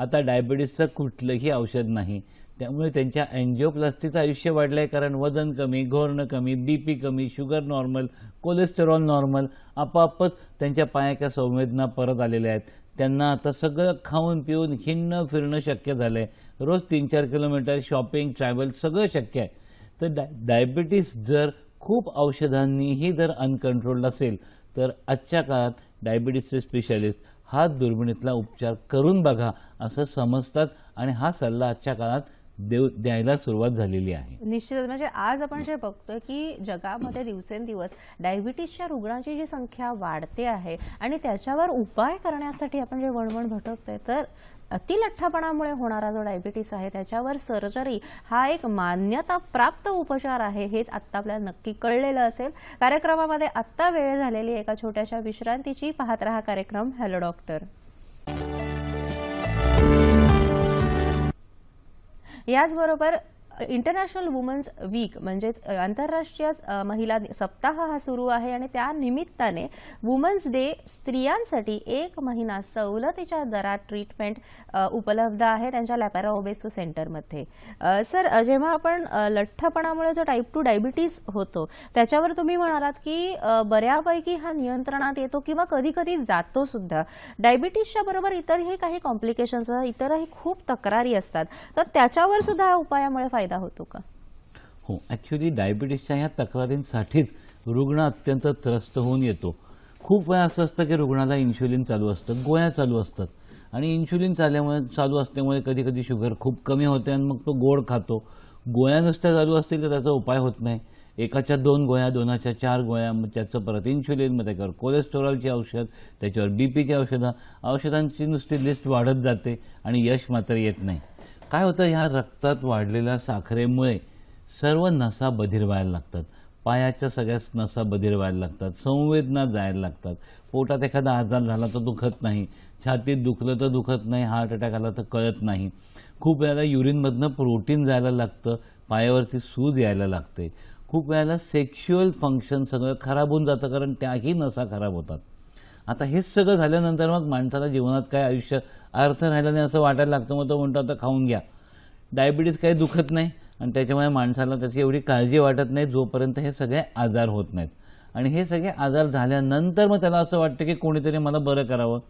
आता डायबिटीसचं कुठलंही औषध नाही त्यामुळे त्यांच्या अँजिओप्लास्टीचं आयुष्य वाढलं आहे कारण वजन कमी घोरणं कमी बी पी कमी शुगर नॉर्मल कोलेस्टेरॉल नॉर्मल आपापच त्यांच्या पायाच्या संवेदना परत आलेल्या आहेत त्यांना आता सगळं खाऊन पिऊन हिंडणं फिरणं शक्य झालं आहे रोज तीन चार किलोमीटर शॉपिंग ट्रॅव्हल सगळं शक्य आहे तर डाय डायबिटीस जर खूप औषधांनीही जर अनकंट्रोल्ड असेल तर आजच्या काळात डायबिटीसचे स्पेशालिस्ट हा दुर्बिणीतला उपचार करून बघा असं समजतात आणि हा सल्ला आजच्या काळात द्यायला सुरुवात झालेली आहे निश्चितच म्हणजे आज आपण जे बघतोय की जगामध्ये दिवसेंदिवस डायबिटीसच्या रुग्णांची जी संख्या वाढते आहे आणि त्याच्यावर उपाय करण्यासाठी आपण जे वणवण भटकतोय तर अतिलठ्ठापणामुळे होणारा जो डायबिटीस आहे त्याच्यावर सर्जरी हा एक मान्यता प्राप्त उपचार आहे हेच आता आपल्याला नक्की कळलेलं असेल कार्यक्रमामध्ये आता वेळ झालेली एका छोट्याशा विश्रांतीची पाहत रहा कार्यक्रम हॅलो डॉक्टर याचबरोबर इंटरनॅशनल वुमन्स वीक म्हणजेच आंतरराष्ट्रीय महिला सप्ताह हा सुरू आहे आणि त्या निमित्ताने वुमन्स डे स्त्रियांसाठी एक महिना सवलतीच्या दरात ट्रीटमेंट उपलब्ध आहे त्यांच्या लॅपॅरा ओबेसो सेंटरमध्ये सर जेव्हा आपण लठ्ठपणामुळे जो टाईप टू डायबिटीज होतो त्याच्यावर तुम्ही म्हणालात की बऱ्यापैकी हा नियंत्रणात येतो किंवा कधी कधी जातो सुद्धा डायबिटीजच्या बरोबर इतरही काही कॉम्प्लिकेशन्स इतरही खूप तक्रारी असतात तर त्याच्यावर सुद्धा उपायामुळे फायदा फायदा होतो का हो ॲक्च्युली डायबिटीसच्या ह्या तक्रारींसाठीच रुग्ण अत्यंत त्रस्त होऊन येतो खूप वेळा असं असतं की रुग्णाला इन्शुलिन चालू असतं गोळ्या चालू असतात आणि इन्शुलिन चालल्यामुळे चालू असल्यामुळे कधी कधी शुगर खूप कमी होते आणि मग तो गोड खातो गोळ्या नुसत्या चालू असतील तर त्याचा उपाय होत नाही एकाच्या दोन गोळ्या दोनाच्या चार गोळ्या मग त्याचं परत इन्शुलिन मग त्याच्यावर कोलेस्ट्रॉलची औषध त्याच्यावर बी पीची औषधं औषधांची नुसती लिस्ट वाढत जाते आणि यश मात्र येत नाही काय होतं ह्या रक्तात वाढलेल्या साखरेमुळे सर्व नसा बधीर व्हायला लागतात पायाच्या सगळ्याच नसा बधीर व्हायला लागतात संवेदना जायला लागतात पोटात एखादा आजार झाला तर दुखत नाही छातीत दुखलं तर दुखत नाही हार्ट अटॅक आला तर कळत नाही खूप वेळेला युरिनमधनं प्रोटीन जायला लागतं पायावरती सूज यायला लागते खूप वेळेला सेक्शुअल फंक्शन सगळं खराब होऊन जातं कारण त्याही नसा खराब होतात आता हेच सगळं झाल्यानंतर मग माणसाला जीवनात काय आयुष्य अर्थ राहिला नाही असं वाटायला लागतं मग तो म्हणतो आता खाऊन घ्या डायबिटीज काही दुखत नाही आणि त्याच्यामुळे माणसाला त्याची एवढी काळजी वाटत नाही जोपर्यंत हे सगळे आजार होत नाहीत आणि हे सगळे आजार झाल्यानंतर मग त्याला असं वाटतं की कोणीतरी मला बरं करावं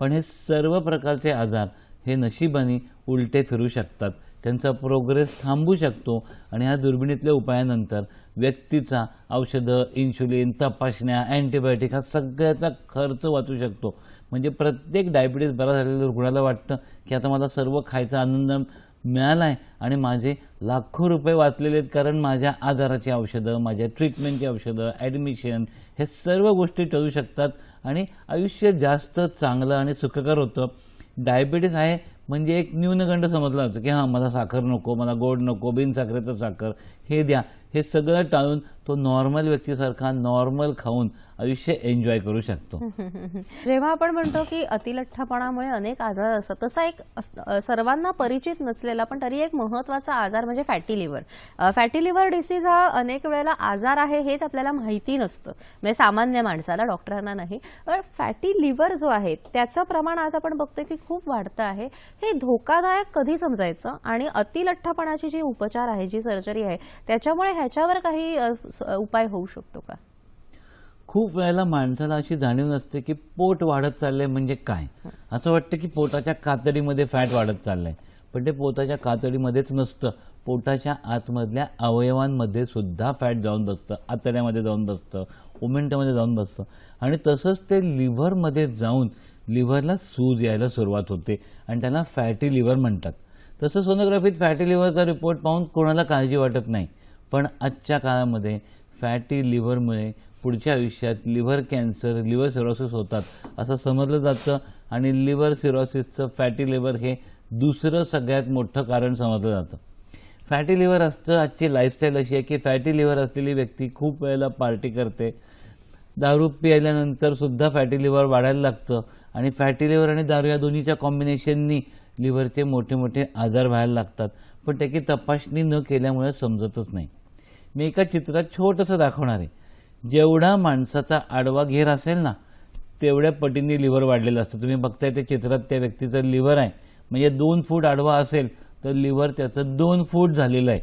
पण हे सर्व प्रकारचे आजार हे नशिबाने उलटे फिरू शकतात त्यांचा प्रोग्रेस थांबू शकतो आणि ह्या दुर्बिणीतल्या उपायानंतर व्यक्तीचा औषधं इन्शुलिन तपासण्या अँटीबायोटिक हा सगळ्याचा खर्च वाचू शकतो म्हणजे प्रत्येक डायबिटीज बरा झालेल्या रुग्णाला वाटतं की आता मला सर्व खायचा आनंद मिळाला आहे आणि माझे लाखो रुपये वाचलेले आहेत कारण माझ्या आजाराची औषधं माझ्या ट्रीटमेंटची औषधं ॲडमिशन हे सर्व गोष्टी टळू शकतात आणि आयुष्य जास्त चांगलं आणि सुखकर होतं डायबिटीस आहे म्हणजे एक न्यूनगंड समजला होतं की हां मला साखर नको मला गोड नको बिनसाखरेचं साखर हे द्या हे सगळं टाळून तो नॉर्मल व्यक्तीसारखा नॉर्मल खाऊन आयुष्य एन्जॉय करू शकतो जेव्हा आपण म्हणतो की अतिलठ्ठपणामुळे अनेक आजार असतात तसा एक सर्वांना परिचित नसलेला पण तरी एक महत्वाचा आजार म्हणजे fatty liver fatty liver disease हा अनेक वेळेला आजार आहे हेच आपल्याला माहिती नसतं म्हणजे सामान्य माणसाला डॉक्टरांना नाही पण फॅटी लिव्हर जो आहे त्याचं प्रमाण आज आपण बघतोय की खूप वाढतं आहे हे धोकादायक कधी समजायचं आणि अतिलठ्ठपणाची जी उपचार आहे जी सर्जरी आहे त्याच्यामुळे ह्याच्यावर काही उपाय होऊ शकतो का खूप वेळेला माणसाला अशी जाणीव नसते की पोट वाढत चाललंय म्हणजे काय असं वाटतं की पोटाच्या कातडीमध्ये फॅट वाढत चाललंय पण ते पोटाच्या कातडीमध्येच नसतं पोटाच्या आतमधल्या अवयवांमध्ये सुद्धा फॅट जाऊन बसतं आतड्यामध्ये जाऊन बसतं ओमेंटमध्ये जाऊन बसतं आणि तसंच ते लिव्हरमध्ये जाऊन लिव्हरला सूज यायला सुरुवात होते आणि त्याला फॅटी लिव्हर म्हणतात तसं सोनोग्राफीत फॅटी लिव्हरचा रिपोर्ट पाहून कोणाला काळजी वाटत नाही पण आजच्या काळामध्ये फॅटी लिव्हरमुळे पुढच्या आयुष्यात लिव्हर कॅन्सर लिव्हर सिरोसिस होतात असं समजलं जातं आणि लिव्हर सिरोसिसचं फॅटी लिव्हर हे दुसरं सगळ्यात मोठं कारण समजलं जातं फॅटी लिव्हर असतं आजची लाईफस्टाईल अशी आहे की फॅटी लिव्हर असलेली व्यक्ती खूप वेळेला पार्टी करते दारू पिल्यानंतर सुद्धा फॅटी लिव्हर वाढायला लागतं आणि फॅटी लिव्हर आणि दारू या दोन्हीच्या कॉम्बिनेशननी लिव्हरचे मोठे मोठे आजार व्हायला लागतात पण त्याची तपासणी न केल्यामुळे समजतच नाही मी एका चित्रात छोटंसं दाखवणार आहे जेवढा माणसाचा आडवा घेर असेल ना तेवढ्या पटीने लिव्हर वाढलेलं असतं तुम्ही बघताय त्या चित्रात त्या व्यक्तीचं लिव्हर आहे म्हणजे दोन फूट आडवा असेल तर लिव्हर त्याचं दोन फूट झालेलं आहे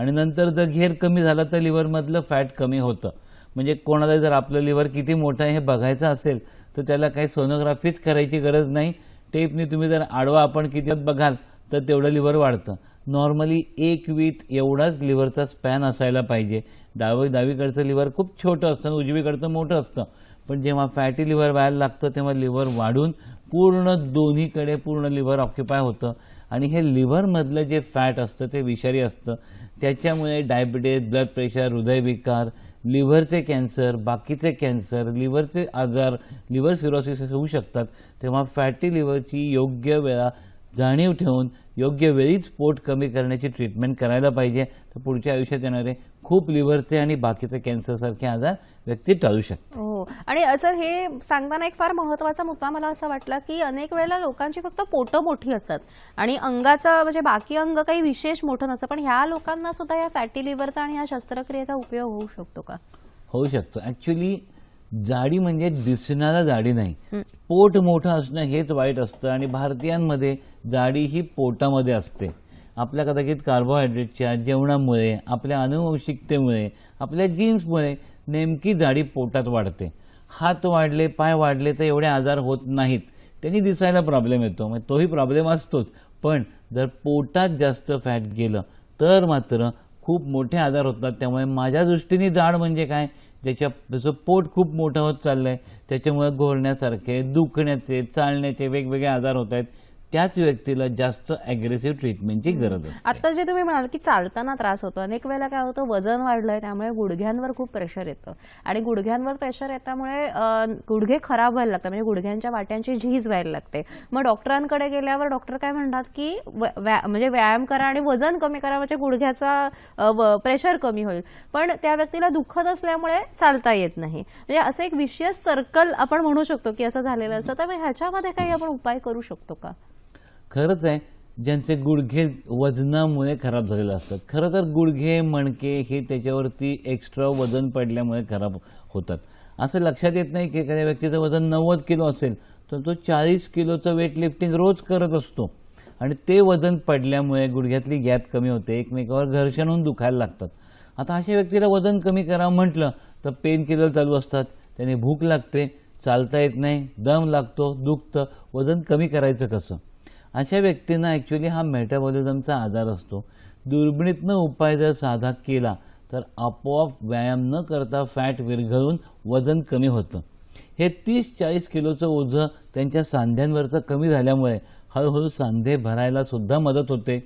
आणि नंतर जर घेर कमी झाला तर लिव्हरमधलं फॅट कमी होतं म्हणजे कोणाला जर आपलं लिव्हर किती मोठं आहे हे बघायचं असेल तर त्याला काही सोनोग्राफीच करायची गरज नाही टेपने तुम्ही जर आडवा आपण किती बघाल तर तेवढं लिव्हर वाढतं नॉर्मली एक वीथ एवढाच लिव्हरचा स्पॅन असायला पाहिजे डावी डावीकडचं लिव्हर खूप छोटं असतं उजवीकडचं मोठं असतं पण जेव्हा फॅटी लिव्हर व्हायला लागतं तेव्हा लिव्हर वाढून पूर्ण दोन्हीकडे पूर्ण लिव्हर ऑक्युपाय होतं आणि हे लिव्हरमधलं जे फॅट असतं ते विषारी असतं त्याच्यामुळे डायबिटीज ब्लड प्रेशर हृदयविकार लिव्हरचे कॅन्सर बाकीचे कॅन्सर लिव्हरचे आजार लिव्हर सिरोसिस होऊ शकतात तेव्हा फॅटी लिव्हरची योग्य वेळा जाणीव ठेवून योग्य वेळीच पोट कमी करण्याची ट्रीटमेंट करायला पाहिजे तर पुढच्या आयुष्यात येणारे खूप लिव्हरचे आणि बाकीचे कॅन्सर सारखे आजार व्यक्ती टाळू शकतो हो आणि असं हे सांगताना एक फार महत्त्वाचा मुद्दा मला असा वाटला की अनेक वेळेला लोकांची फक्त पोटं मोठी असतात आणि अंगाचा म्हणजे बाकी अंग काही विशेष मोठं नसतं पण ह्या लोकांना सुद्धा या फॅटी लिव्हरचा आणि या शस्त्रक्रियेचा उपयोग होऊ शकतो का होऊ शकतो ऍक्च्युली जाडी म्हणजे दिसणारा जाडी नाही पोट मोठं असणं हेच वाईट असतं आणि भारतीयांमध्ये जाडी ही पोटामध्ये असते आपल्या कदाचित कार्बोहायड्रेटच्या जेवणामुळे आपल्या अनुवंशिकतेमुळे आपल्या जीन्समुळे नेमकी जाडी पोटात वाढते हात वाढले पाय वाढले तर एवढे आजार होत नाहीत त्यांनी दिसायला प्रॉब्लेम येतो मग तोही प्रॉब्लेम असतोच पण जर पोटात जास्त फॅट गेलं तर मात्र खूप मोठे आजार होतात त्यामुळे माझ्या दृष्टीने जाड म्हणजे काय ज्याच्या जसं पोट खूप मोठं होत चाललं आहे त्याच्यामुळं घोळण्यासारखे दुखण्याचे चालण्याचे वेगवेगळे आजार होत आहेत त्याच व्यक्तीला जास्त अग्रेसिव्ह ट्रीटमेंटची गरज असते आता जे तुम्ही म्हणाल की चालताना त्रास होतो अनेक वेळेला काय होतं वजन वाढलंय त्यामुळे गुडघ्यांवर खूप प्रेशर येतं आणि गुडघ्यांवर प्रेशर येतामुळे गुडघे खराब व्हायला लागतात म्हणजे गुडघ्यांच्या वाट्यांची झीज व्हायला लागते मग डॉक्टरांकडे गेल्यावर डॉक्टर काय म्हणतात की म्हणजे व्यायाम करा आणि वजन कमी करा म्हणजे गुडघ्याचा प्रेशर कमी होईल पण त्या व्यक्तीला दुःखद असल्यामुळे चालता येत नाही म्हणजे असं एक विशेष सर्कल आपण म्हणू शकतो की असं झालेलं असतं तर ह्याच्यामध्ये काही आपण उपाय करू शकतो का खरंच आहे ज्यांचे गुडघे वजनामुळे खराब झालेलं असतात खरं तर गुडघे मणके हे त्याच्यावरती एक्स्ट्रा वजन पडल्यामुळे खराब होतात असं लक्षात येत नाही की एखाद्या व्यक्तीचं वजन नव्वद किलो असेल तर तो चाळीस किलोचं वेट लिफ्टिंग रोज करत असतो आणि ते वजन पडल्यामुळे गुडघ्यातली गॅप कमी होते एकमेकावर घर्षण होऊन दुखायला लागतात आता अशा व्यक्तीला वजन कमी करावं म्हटलं तर पेन किलर चालू असतात त्याने भूक लागते चालता येत नाही दम लागतो दुखतं वजन कमी करायचं कसं अशा व्यक्तींना ॲक्च्युली हा मेटाबॉलिझमचा आजार असतो दुर्बिणीतनं उपाय जर साधा केला तर आपोआप व्यायाम न करता फॅट विरघळून वजन कमी होतं हे तीस चाळीस किलोचं ओझं त्यांच्या सांध्यांवरचं कमी झाल्यामुळे हळूहळू सांधे भरायला सुद्धा मदत होते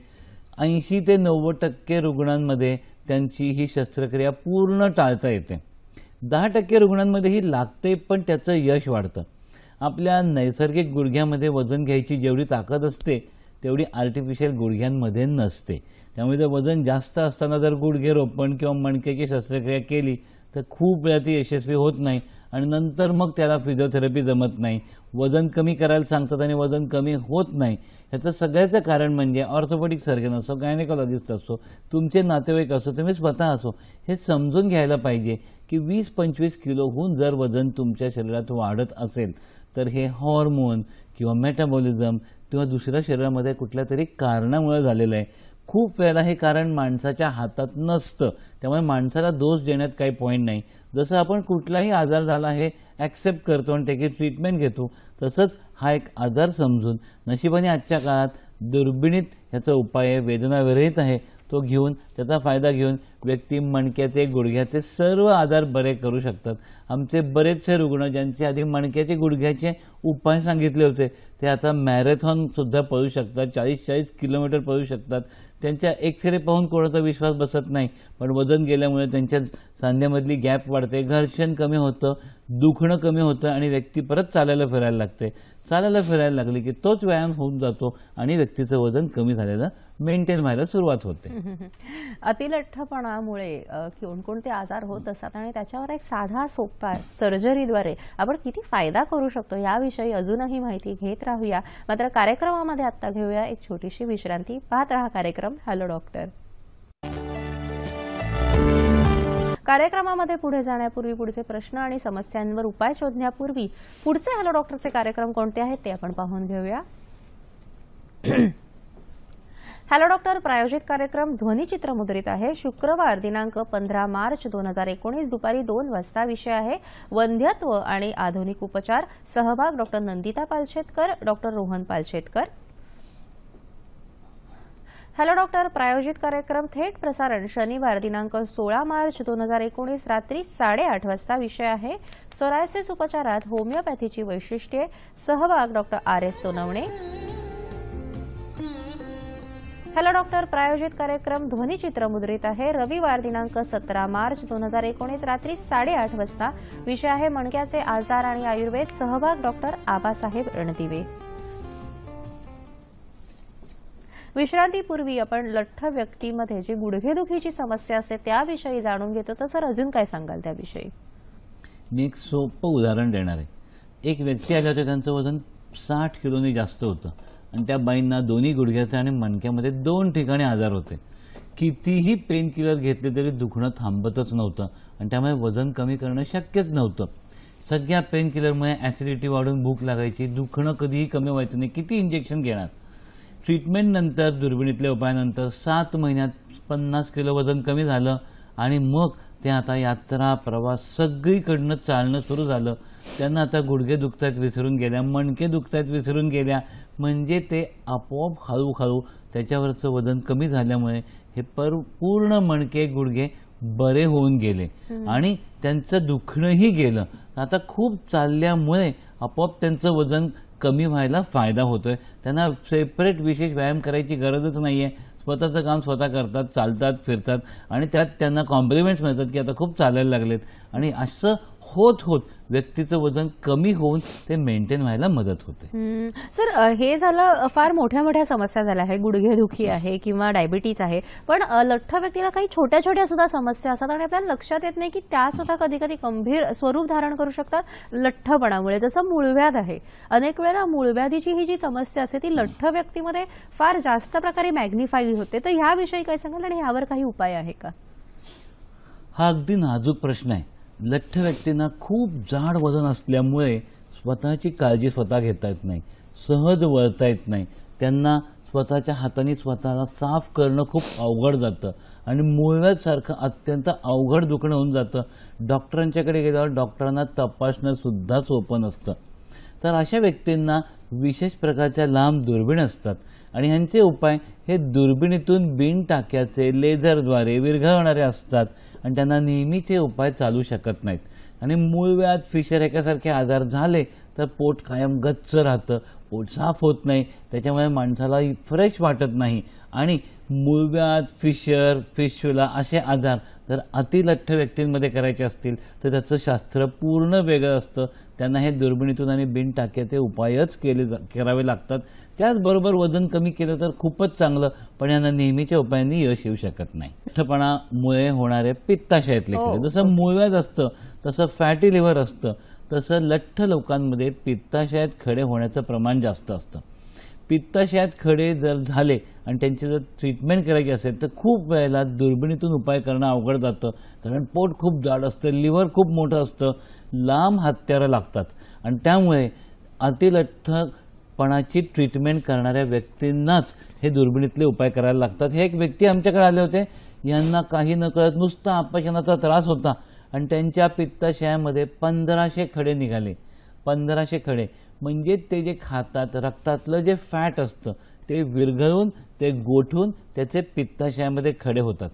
ऐंशी ते नव्वद टक्के रुग्णांमध्ये त्यांची ही शस्त्रक्रिया पूर्ण टाळता येते दहा टक्के रुग्णांमध्ये ही लागते पण त्याचं यश वाढतं आपल्या नैसर्गिक गुडघ्यामध्ये वजन घ्यायची जेवढी ताकद असते तेवढी आर्टिफिशियल गुडघ्यांमध्ये नसते त्यामुळे जर वजन जास्त असताना जर गुडघे रोपण किंवा मणक्याची शस्त्रक्रिया केली तर खूप वेळा ती यशस्वी होत नाही आणि नंतर मग त्याला फिजिओथेरपी जमत नाही वजन कमी करायला सांगतात आणि वजन कमी होत नाही ह्याचं सगळ्याचं कारण म्हणजे ऑर्थोपेडिक सर्जन असो गायनेकॉलॉजिस्ट असो तुमचे नातेवाईक असो तुम्ही स्वतः असो हे समजून घ्यायला पाहिजे की वीस पंचवीस किलोहून जर वजन तुमच्या शरीरात वाढत असेल तर हे हॉर्मोन किंवा मेटाबॉलिझम किंवा दुसऱ्या शरीरामध्ये कुठल्या तरी कारणामुळे झालेलं आहे खूप वेळेला हे कारण माणसाच्या हातात नसतं त्यामुळे माणसाला दोष देण्यात काही पॉईंट नाही जसं आपण कुठलाही आजार झाला हे ॲक्सेप्ट करतो आणि त्याची ट्रीटमेंट घेतो तसंच हा एक आजार समजून नशिबाने आजच्या काळात दुर्बिणीत ह्याचा उपाय वेदनाविरहित आहे तो घेऊन त्याचा फायदा घेऊन व्यक्ती मणक्याचे गुडघ्याचे सर्व आजार बरे करू शकतात आमचे बरेचसे रुग्ण ज्यांचे आधी मणक्याचे गुडघ्याचे उपाय सांगितले होते ते आता मॅरेथॉनसुद्धा पळू शकतात चाळीस चाळीस किलोमीटर पळू शकतात त्यांच्या एक्सरे पाहून कोणाचा विश्वास बसत नाही पण वजन गेल्यामुळे त्यांच्या सांध्यामधली गॅप वाढते घर्षण कमी होतं दुखणं कमी होतं आणि व्यक्ती परत चालायला फिरायला लागते चालायला फिरायला लागली की तोच व्यायाम होऊन जातो आणि व्यक्तीचं वजन कमी झालेलं मेंटेन व्हायला सुरुवात होते अतिलठ्ठपणा व्यायामामुळे कोणकोणते आजार होत असतात आणि त्याच्यावर एक साधा सोपा सर्जरीद्वारे आपण किती फायदा करू शकतो याविषयी अजूनही माहिती घेत राहूया मात्र कार्यक्रमामध्ये आता घेऊया एक छोटीशी विश्रांती पाहत राहा कार्यक्रम हॅलो डॉक्टर कार्यक्रमामध्ये पुढे जाण्यापूर्वी पुढचे प्रश्न आणि समस्यांवर उपाय शोधण्यापूर्वी पुढचे हॅलो डॉक्टरचे कार्यक्रम कोणते आहेत ते आपण पाहून घेऊया हॅलो डॉक्टर प्रायोजित कार्यक्रम मुद्रित आहे शुक्रवार दिनांक पंधरा मार्च दोन हजार एकोणीस दुपारी दोन वाजता विषय आहे वंध्यत्व आणि आधुनिक उपचार सहभाग doctor Nandita Palshetkar doctor Rohan Palshetkar hello doctor प्रायोजित कार्यक्रम थेट प्रसारण शनिवार दिनांक सोळा मार्च दोन हजार एकोणीस रात्री साडेआठ वाजता विषय आहे सोरायसिस उपचारात होमिओपॅथीची वैशिष्ट्ये सहभाग doctor R S Sonawane hello doctor प्रायोजित कार्यक्रम चित्र मुद्रित आहे रविवार दिनांक सतरा मार्च दोन हजार एकोणीस रात्री साडेआठ वाजता विषय आहे मणक्याचे आजार आणि आयुर्वेद सहभाग डॉक्टर आबासाहेब रणदिवे विश्रांतीपूर्वी आपण लठ्ठ व्यक्तीमध्ये जी गुडघेदुखीची समस्या असते त्याविषयी जाणून घेतो तर सर अजून काय सांगाल त्याविषयी मी एक सोपं उदाहरण देणार आहे एक व्यक्ती आहे त्यांचं वजन साठ किलोने जास्त होतं आणि त्या बाईंना दोन्ही गुडघ्याचे आणि मणक्यामध्ये दोन ठिकाणी आजार होते कितीही पेन किलर घेतले तरी दुखणं थांबतच नव्हतं आणि त्यामुळे वजन कमी करणं शक्यच नव्हतं सगळ्या पेन किलरमुळे ॲसिडिटी वाढून भूक लागायची दुखणं कधीही कमी व्हायचं नाही किती इंजेक्शन घेणार ट्रीटमेंटनंतर दुर्बिणीतल्या उपायानंतर सात महिन्यात पन्नास किलो वजन कमी झालं आणि मग ते आता यात्रा प्रवास सगळीकडनं चालणं सुरू झालं त्यांना आता गुडघे दुखतायत विसरून गेल्या मणके दुखतायत विसरून गेल्या म्हणजे ते आपोआप हळूहळू त्याच्यावरचं वजन कमी झाल्यामुळे हे पर पूर्ण मणके गुडघे बरे होऊन गेले आणि त्यांचं दुखणंही गेलं आता खूप चालल्यामुळे आपोआप त्यांचं वजन कमी व्हायला फायदा होतोय त्यांना सेपरेट विशेष व्यायाम करायची गरजच नाही आहे स्वतःचं काम स्वतः करतात चालतात फिरतात आणि त्यात त्यांना कॉम्प्लिमेंट्स मिळतात की आता खूप चालायला लागलेत आणि असं होत होत व्यक्तीचं वजन कमी होऊन ते मेंटेन व्हायला मदत होते सर हे झालं फार मोठ्या मोठ्या समस्या झाल्या आहे गुडघेदुखी आहे किंवा डायबिटीज आहे पण लठ्ठ व्यक्तीला काही छोट्या छोट्या सुद्धा समस्या असतात आणि आपल्याला लक्षात येत नाही की त्या सुद्धा कधी कधी गंभीर स्वरूप धारण करू शकतात लठ्ठपणामुळे जसं मूळव्याध आहे अनेक वेळेला मूळव्याधीची ही जी समस्या असते ती लठ्ठ व्यक्तीमध्ये फार जास्त प्रकारे मॅग्निफाईड होते तर ह्याविषयी काय सांगाल आणि ह्यावर काही उपाय आहे का हा अगदी नाजूक प्रश्न आहे लठ्ठ व्यक्तींना खूप जाड वजन असल्यामुळे स्वतःची काळजी स्वतः घेता येत नाही सहज वळता येत नाही त्यांना स्वतःच्या हाताने स्वतःला साफ करणं खूप अवघड जातं आणि मुळव्यासारखं अत्यंत अवघड दुखणं होऊन जातं डॉक्टरांच्याकडे गेल्यावर डॉक्टरांना तपासणंसुद्धा सोपं नसतं तर अशा व्यक्तींना विशेष प्रकारच्या लांब दुर्बीण असतात आणि ह्यांचे उपाय हे दुर्बिणीतून बिन टाक्याचे लेझरद्वारे विरघळणारे असतात आणि त्यांना नेहमीचे उपाय चालू शकत नाहीत आणि मूळ वेळात फिशर एकासारखे आजार झाले तर पोट कायम गच्च राहतं पोट साफ होत नाही त्याच्यामुळे माणसाला फ्रेश वाटत नाही आणि मूळव्याध फिशर फिशुला असे आजार जर अतिलठ्ठ व्यक्तींमध्ये करायचे असतील तर त्याचं शास्त्र पूर्ण वेगळं असतं त्यांना हे दुर्बिणीतून आणि टाक्याचे उपायच केले करावे लागतात त्याचबरोबर वजन कमी केलं तर खूपच चांगलं पण यांना नेहमीच्या उपायांनी यश येऊ शकत नाही मुळे होणारे पित्ताशयातले हो. खेळ जसं मुळव्याज असतं तसं फॅटी लिव्हर असतं तसं लठ्ठ लोकांमध्ये पित्ताशयात खडे होण्याचं प्रमाण जास्त असतं पित्ताशयात खडे जर झाले आणि त्यांची जर ट्रीटमेंट करायची असेल तर खूप वेळेला दुर्बिणीतून उपाय करणं अवघड जातं कारण पोट खूप जाड असतं लिव्हर खूप मोठं असतं लांब हत्यारं लागतात आणि त्यामुळे अतिलठ्ठ पणाची ट्रीटमेंट करणाऱ्या व्यक्तींनाच हे दुर्बिणीतले उपाय करायला लागतात हे एक व्यक्ती आमच्याकडे आले होते यांना काही न कळत नुसता अपचनाचा त्रास होता आणि त्यांच्या पित्ताशयामध्ये पंधराशे खडे निघाले पंधराशे खडे म्हणजे ते जे खातात रक्तातलं जे फॅट असतं ते विरघळून ते गोठून त्याचे पित्ताशयामध्ये खडे होतात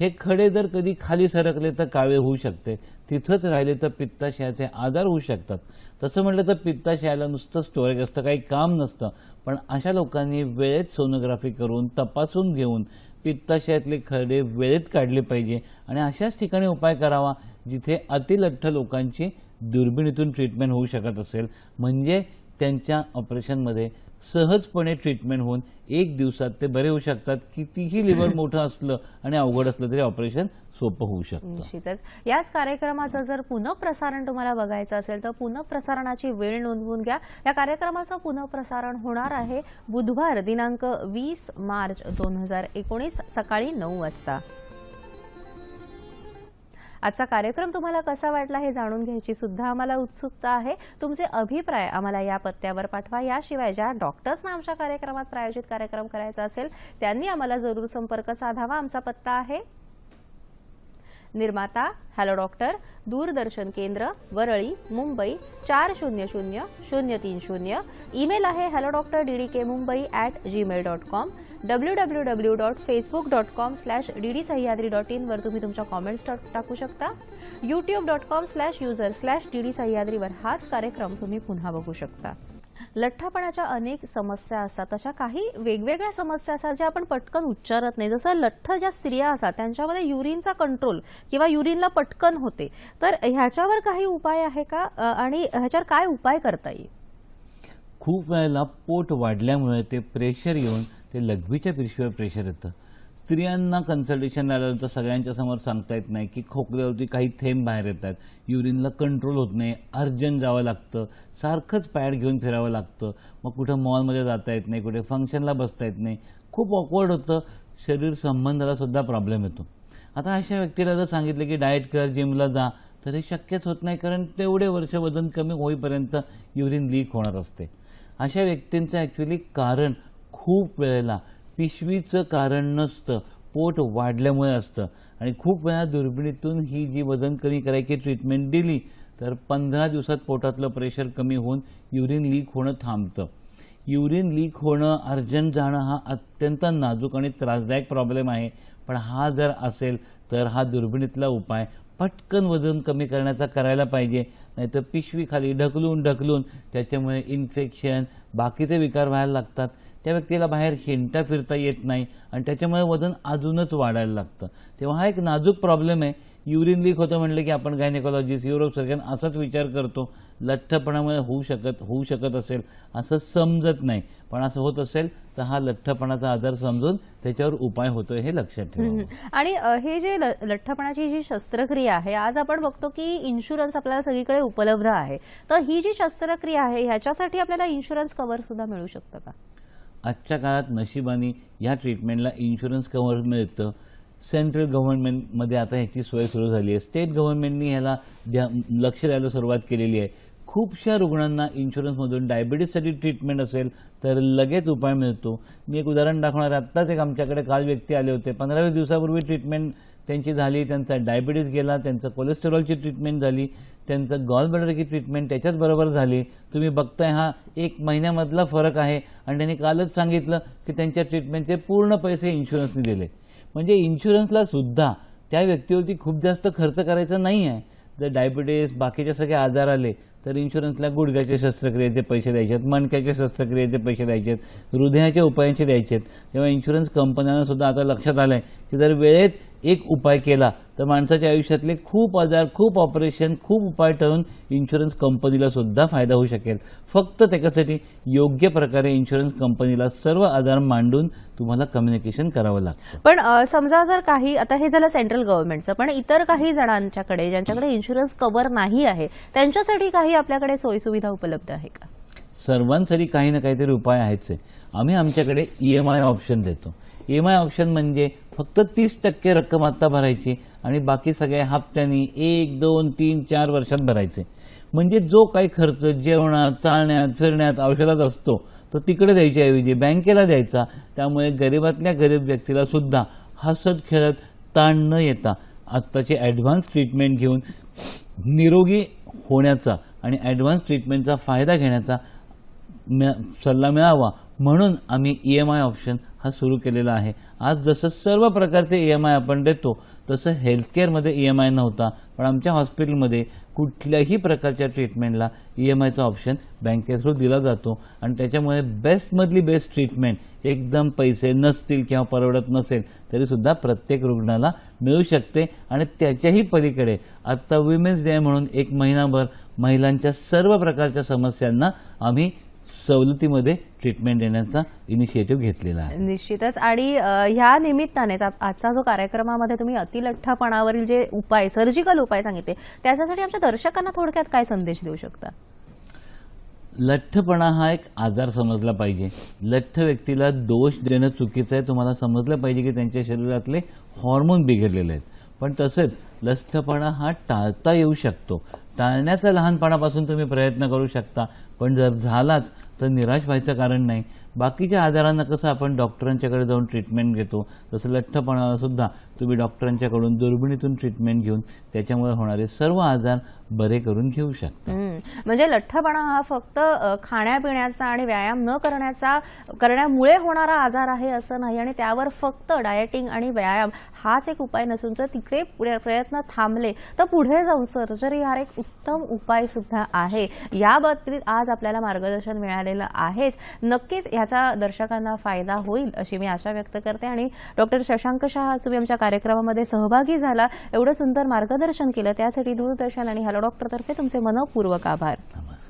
हे खडे जर कधी खाली सरकले तर काळे होऊ शकते तिथंच राहिले तर पित्ताशयाचे आजार होऊ शकतात तसं म्हटलं तर पित्ताशयाला नुसतं स्टोरेज असतं काही काम नसतं पण अशा लोकांनी वेळेत सोनोग्राफी करून तपासून घेऊन पित्ताशयातले खडे वेळेत काढले पाहिजे आणि अशाच ठिकाणी उपाय करावा जिथे अतिलठ्ठ लोकांची दुर्बिणीतून ट्रीटमेंट होऊ शकत असेल म्हणजे त्यांच्या ऑपरेशनमध्ये सहजपणे ट्रीटमेंट होऊन एक दिवसात ते बरे होऊ शकतात कितीही लिव्हर मोठं असलं आणि अवघड असलं तरी ऑपरेशन सोपं होऊ शकतं निश्चितच याच कार्यक्रमाचं जर पुनःप्रसारण तुम्हाला बघायचं असेल तर पुनःप्रसारणाची वेळ नोंदवून घ्या या कार्यक्रमाचं पुनःप्रसारण होणार आहे बुधवार दिनांक वीस मार्च दोन हजार एकोणीस सकाळी नऊ वाजता आजचा कार्यक्रम तुम्हाला कसा वाटला हे जाणून घ्यायची सुद्धा आम्हाला उत्सुकता आहे तुमचे अभिप्राय आम्हाला या पत्त्यावर पाठवा याशिवाय ज्या डॉक्टर्सना आमच्या कार्यक्रमात प्रायोजित कार्यक्रम करायचा असेल त्यांनी आम्हाला जरूर संपर्क साधावा आमचा पत्ता आहे निर्माता हॅलो डॉक्टर दूरदर्शन केंद्र वरळी मुंबई चार शून्य शून्य शून्य तीन शून्य ईमेल आहे hello doctor D K Mumbai at Gmail dot com wwwfacebookcom W वर dot com slash Sahyadri dot तुम्ही तुमच्या कॉमेंट्स टाकू शकता youtubecom dot com slash slash सह्याद्रीवर हाच कार्यक्रम तुम्ही पुन्हा बघू शकता लठ्ठपणाच्या अनेक समस्या असतात अशा काही वेगवेगळ्या समस्या असतात ज्या आपण पटकन उच्चारत नाही जसं लठ्ठ ज्या स्त्रिया असतात त्यांच्यामध्ये युरिनचा कंट्रोल किंवा युरिनला पटकन होते तर ह्याच्यावर काही उपाय आहे का आणि ह्याच्यावर काय उपाय करता येईल खूप वेळेला पोट वाढल्यामुळे ते प्रेशर येऊन ते लघवीच्या पिशवीवर प्रेशर येतं स्त्रियांना कन्सल्टेशन आल्यानंतर सगळ्यांच्या समोर सांगता येत नाही की खोकल्यावरती काही थेंब बाहेर येतात युरिनला कंट्रोल होत नाही अर्जंट जावं लागतं सारखंच पॅड घेऊन फिरावं लागतं मग कुठं मॉलमध्ये जाता येत नाही कुठे फंक्शनला बसता येत नाही खूप ऑकवर्ड होतं शरीर संबंधाला सुद्धा प्रॉब्लेम येतो आता अशा व्यक्तीला जर सांगितलं की डाएट कर जिमला जा तर हे शक्यच होत नाही कारण तेवढे वर्ष वजन कमी होईपर्यंत युरिन लीक होणार असते अशा व्यक्तींचं ॲक्च्युली कारण खूप वेळेला पिशवीचं कारण नसतं पोट वाढल्यामुळे असतं आणि खूप वेळा दुर्बिणीतून ही जी वजन कमी करायची ट्रीटमेंट दिली तर पंधरा दिवसात पोटातलं प्रेशर कमी होऊन युरिन लीक होणं थांबतं युरिन लीक होणं अर्जंट जाणं हा अत्यंत नाजूक आणि त्रासदायक प्रॉब्लेम आहे पण हा जर असेल तर हा दुर्बिणीतला उपाय पटकन वजन कमी करण्याचा करायला पाहिजे नाहीतर पिशवी खाली ढकलून ढकलून त्याच्यामुळे इन्फेक्शन बाकीचे विकार व्हायला लागतात त्या व्यक्तीला बाहेर हिंडता फिरता येत नाही आणि त्याच्यामुळे वजन अजूनच वाढायला लागतं तेव्हा हा एक नाजूक प्रॉब्लेम आहे युरिन लीक होतं म्हटलं की आपण गायनेकॉलॉजिस्ट युरोप सरकार असाच विचार करतो लठ्ठपणामुळे होऊ शकत होऊ शकत असेल असं समजत नाही पण असं होत असेल तर हा लठ्ठपणाचा आजार समजून त्याच्यावर उपाय होतोय हे लक्षात ठेवा आणि हे जे लठ्ठपणाची जी शस्त्रक्रिया आहे आज आपण बघतो की इन्शुरन्स आपल्याला सगळीकडे उपलब्ध आहे तर ही जी शस्त्रक्रिया आहे ह्याच्यासाठी आपल्याला इन्शुरन्स कव्हर सुद्धा मिळू शकतं का आजच्या काळात नशिबाने ह्या ट्रीटमेंटला इन्शुरन्स कव्हर मिळतं सेंट्रल गव्हर्नमेंटमध्ये आता ह्याची सोय सुरू झाली आहे स्टेट गव्हर्नमेंटनी ह्याला द्या लक्ष द्यायला सुरुवात केलेली आहे खूपशा रुग्णांना इन्शुरन्समधून डायबिटीजसाठी ट्रीटमेंट असेल तर लगेच उपाय मिळतो मी एक उदाहरण दाखवणार आत्ताच एक आमच्याकडे काल व्यक्ती आले होते पंधरावीस दिवसापूर्वी ट्रीटमेंट त्यांची झाली त्यांचा डायबिटीज गेला त्यांचं कोलेस्ट्रॉलची ट्रीटमेंट झाली त्यांचं बडरची ट्रीटमेंट त्याच्याच बरोबर झाली तुम्ही बघताय हा एक महिन्यामधला फरक आहे आणि त्यांनी कालच सांगितलं की त्यांच्या ट्रीटमेंटचे पूर्ण पैसे इन्शुरन्सने दिले म्हणजे इन्शुरन्सला सुद्धा त्या व्यक्तीवरती खूप जास्त खर्च करायचा नाही आहे जर डायबिटीस बाकीचे सगळे आजार आले तर इन्शुरन्सला गुडघ्याच्या शस्त्रक्रियेचे पैसे द्यायचे आहेत मणक्याच्या शस्त्रक्रियेचे पैसे द्यायचे आहेत हृदयाच्या उपायांचे द्यायचे आहेत तेव्हा इन्शुरन्स कंपन्यांना सुद्धा आता लक्षात आलं आहे की जर वेळेत एक उपाय केला तर माणसाच्या आयुष्यातले खूप आजार खूप ऑपरेशन खूप उपाय ठरून इन्शुरन्स कंपनीला सुद्धा फायदा होऊ शकेल फक्त त्याच्यासाठी योग्य प्रकारे इन्शुरन्स कंपनीला सर्व आजार मांडून तुम्हाला कम्युनिकेशन करावं लागतं पण समजा जर काही आता हे झालं सेंट्रल गव्हर्नमेंटचं पण इतर काही जणांच्याकडे ज्यांच्याकडे इन्शुरन्स कव्हर नाही आहे त्यांच्यासाठी काही आपल्याकडे सोयीसुविधा उपलब्ध आहे का सर्वांसाठी काही ना काहीतरी उपाय आहेच आहे आम्ही आमच्याकडे ई एम आय ऑप्शन देतो ई एम आय ऑप्शन म्हणजे फक्त तीस टक्के रक्कम आत्ता भरायची आणि बाकी सगळ्या हप्त्यांनी एक दोन तीन चार वर्षात भरायचे म्हणजे जो काही खर्च जेवणात चालण्यात फिरण्यात औषधात असतो तो तिकडे द्यायच्याऐवजी बँकेला द्यायचा त्यामुळे गरिबातल्या गरीब व्यक्तीला सुद्धा हसत खेळत ताण न येता आत्ताचे ॲडव्हान्स ट्रीटमेंट घेऊन निरोगी होण्याचा आणि ॲडव्हान्स ट्रीटमेंटचा फायदा घेण्याचा सल्ला मिळावा म्हणून आम्ही ई एम आय ऑप्शन हा सुरू केलेला आहे आज जसं सर्व प्रकारचे ई एम आय आपण देतो तसं हेल्थकेअरमध्ये ई एम आय नव्हता पण आमच्या हॉस्पिटलमध्ये कुठल्याही प्रकारच्या ट्रीटमेंटला ई एम आयचा ऑप्शन बँके थ्रू दिला जातो आणि त्याच्यामुळे बेस्टमधली बेस्ट ट्रीटमेंट एकदम पैसे नसतील किंवा परवडत नसेल तरीसुद्धा प्रत्येक रुग्णाला मिळू शकते आणि त्याच्याही पलीकडे आत्ता विमेन्स डे म्हणून एक महिनाभर महिलांच्या सर्व प्रकारच्या समस्यांना आम्ही सवलतीमध्ये ट्रीटमेंट देण्याचा इनिशिएटिव्ह घेतलेला आहे निश्चितच आणि ह्या निमित्ताने आजचा जो कार्यक्रमामध्ये तुम्ही अतिलठ्ठपणावरील जे उपाय सर्जिकल उपाय सांगितले त्याच्यासाठी आमच्या दर्शकांना थोडक्यात काय संदेश देऊ शकता लठ्ठपणा हा एक आजार समजला पाहिजे लठ्ठ व्यक्तीला दोष देणं चुकीचं आहे तुम्हाला समजलं पाहिजे की त्यांच्या शरीरातले हॉर्मोन बिघडलेले आहेत पण तसेच लठ्ठपणा हा टाळता येऊ शकतो टाळण्याचा लहानपणापासून तुम्ही प्रयत्न करू शकता पण जर झालाच तर निराश व्हायचं कारण नाही बाकीच्या आजारांना कसं आपण डॉक्टरांच्याकडे जाऊन ट्रीटमेंट घेतो तसं लठ्ठपणाला सुद्धा तुम्ही डॉक्टरांच्याकडून दुर्बिणीतून ट्रीटमेंट घेऊन त्याच्यामुळे होणारे सर्व आजार बरे करून घेऊ शकता म्हणजे लठ्ठपणा हा फक्त खाण्यापिण्याचा आणि व्यायाम न करण्याचा करण्यामुळे होणारा आजार आहे असं नाही आणि त्यावर फक्त डायटिंग आणि व्यायाम हाच एक उपाय नसून जर तिकडे प्रयत्न थांबले तर पुढे जाऊन सर्जरी हा एक उत्तम उपाय सुद्धा आहे या आज आपल्याला मार्गदर्शन मिळालेलं आहेच नक्कीच ह्याचा दर्शकांना फायदा होईल अशी मी आशा व्यक्त करते आणि डॉक्टर शशांक शहा तुम्ही आमच्या कार्यक्रमामध्ये सहभागी झाला एवढं सुंदर मार्गदर्शन केलं त्यासाठी दूरदर्शन आणि हॅलो डॉक्टरतर्फे तुमचे मनपूर्वक आभार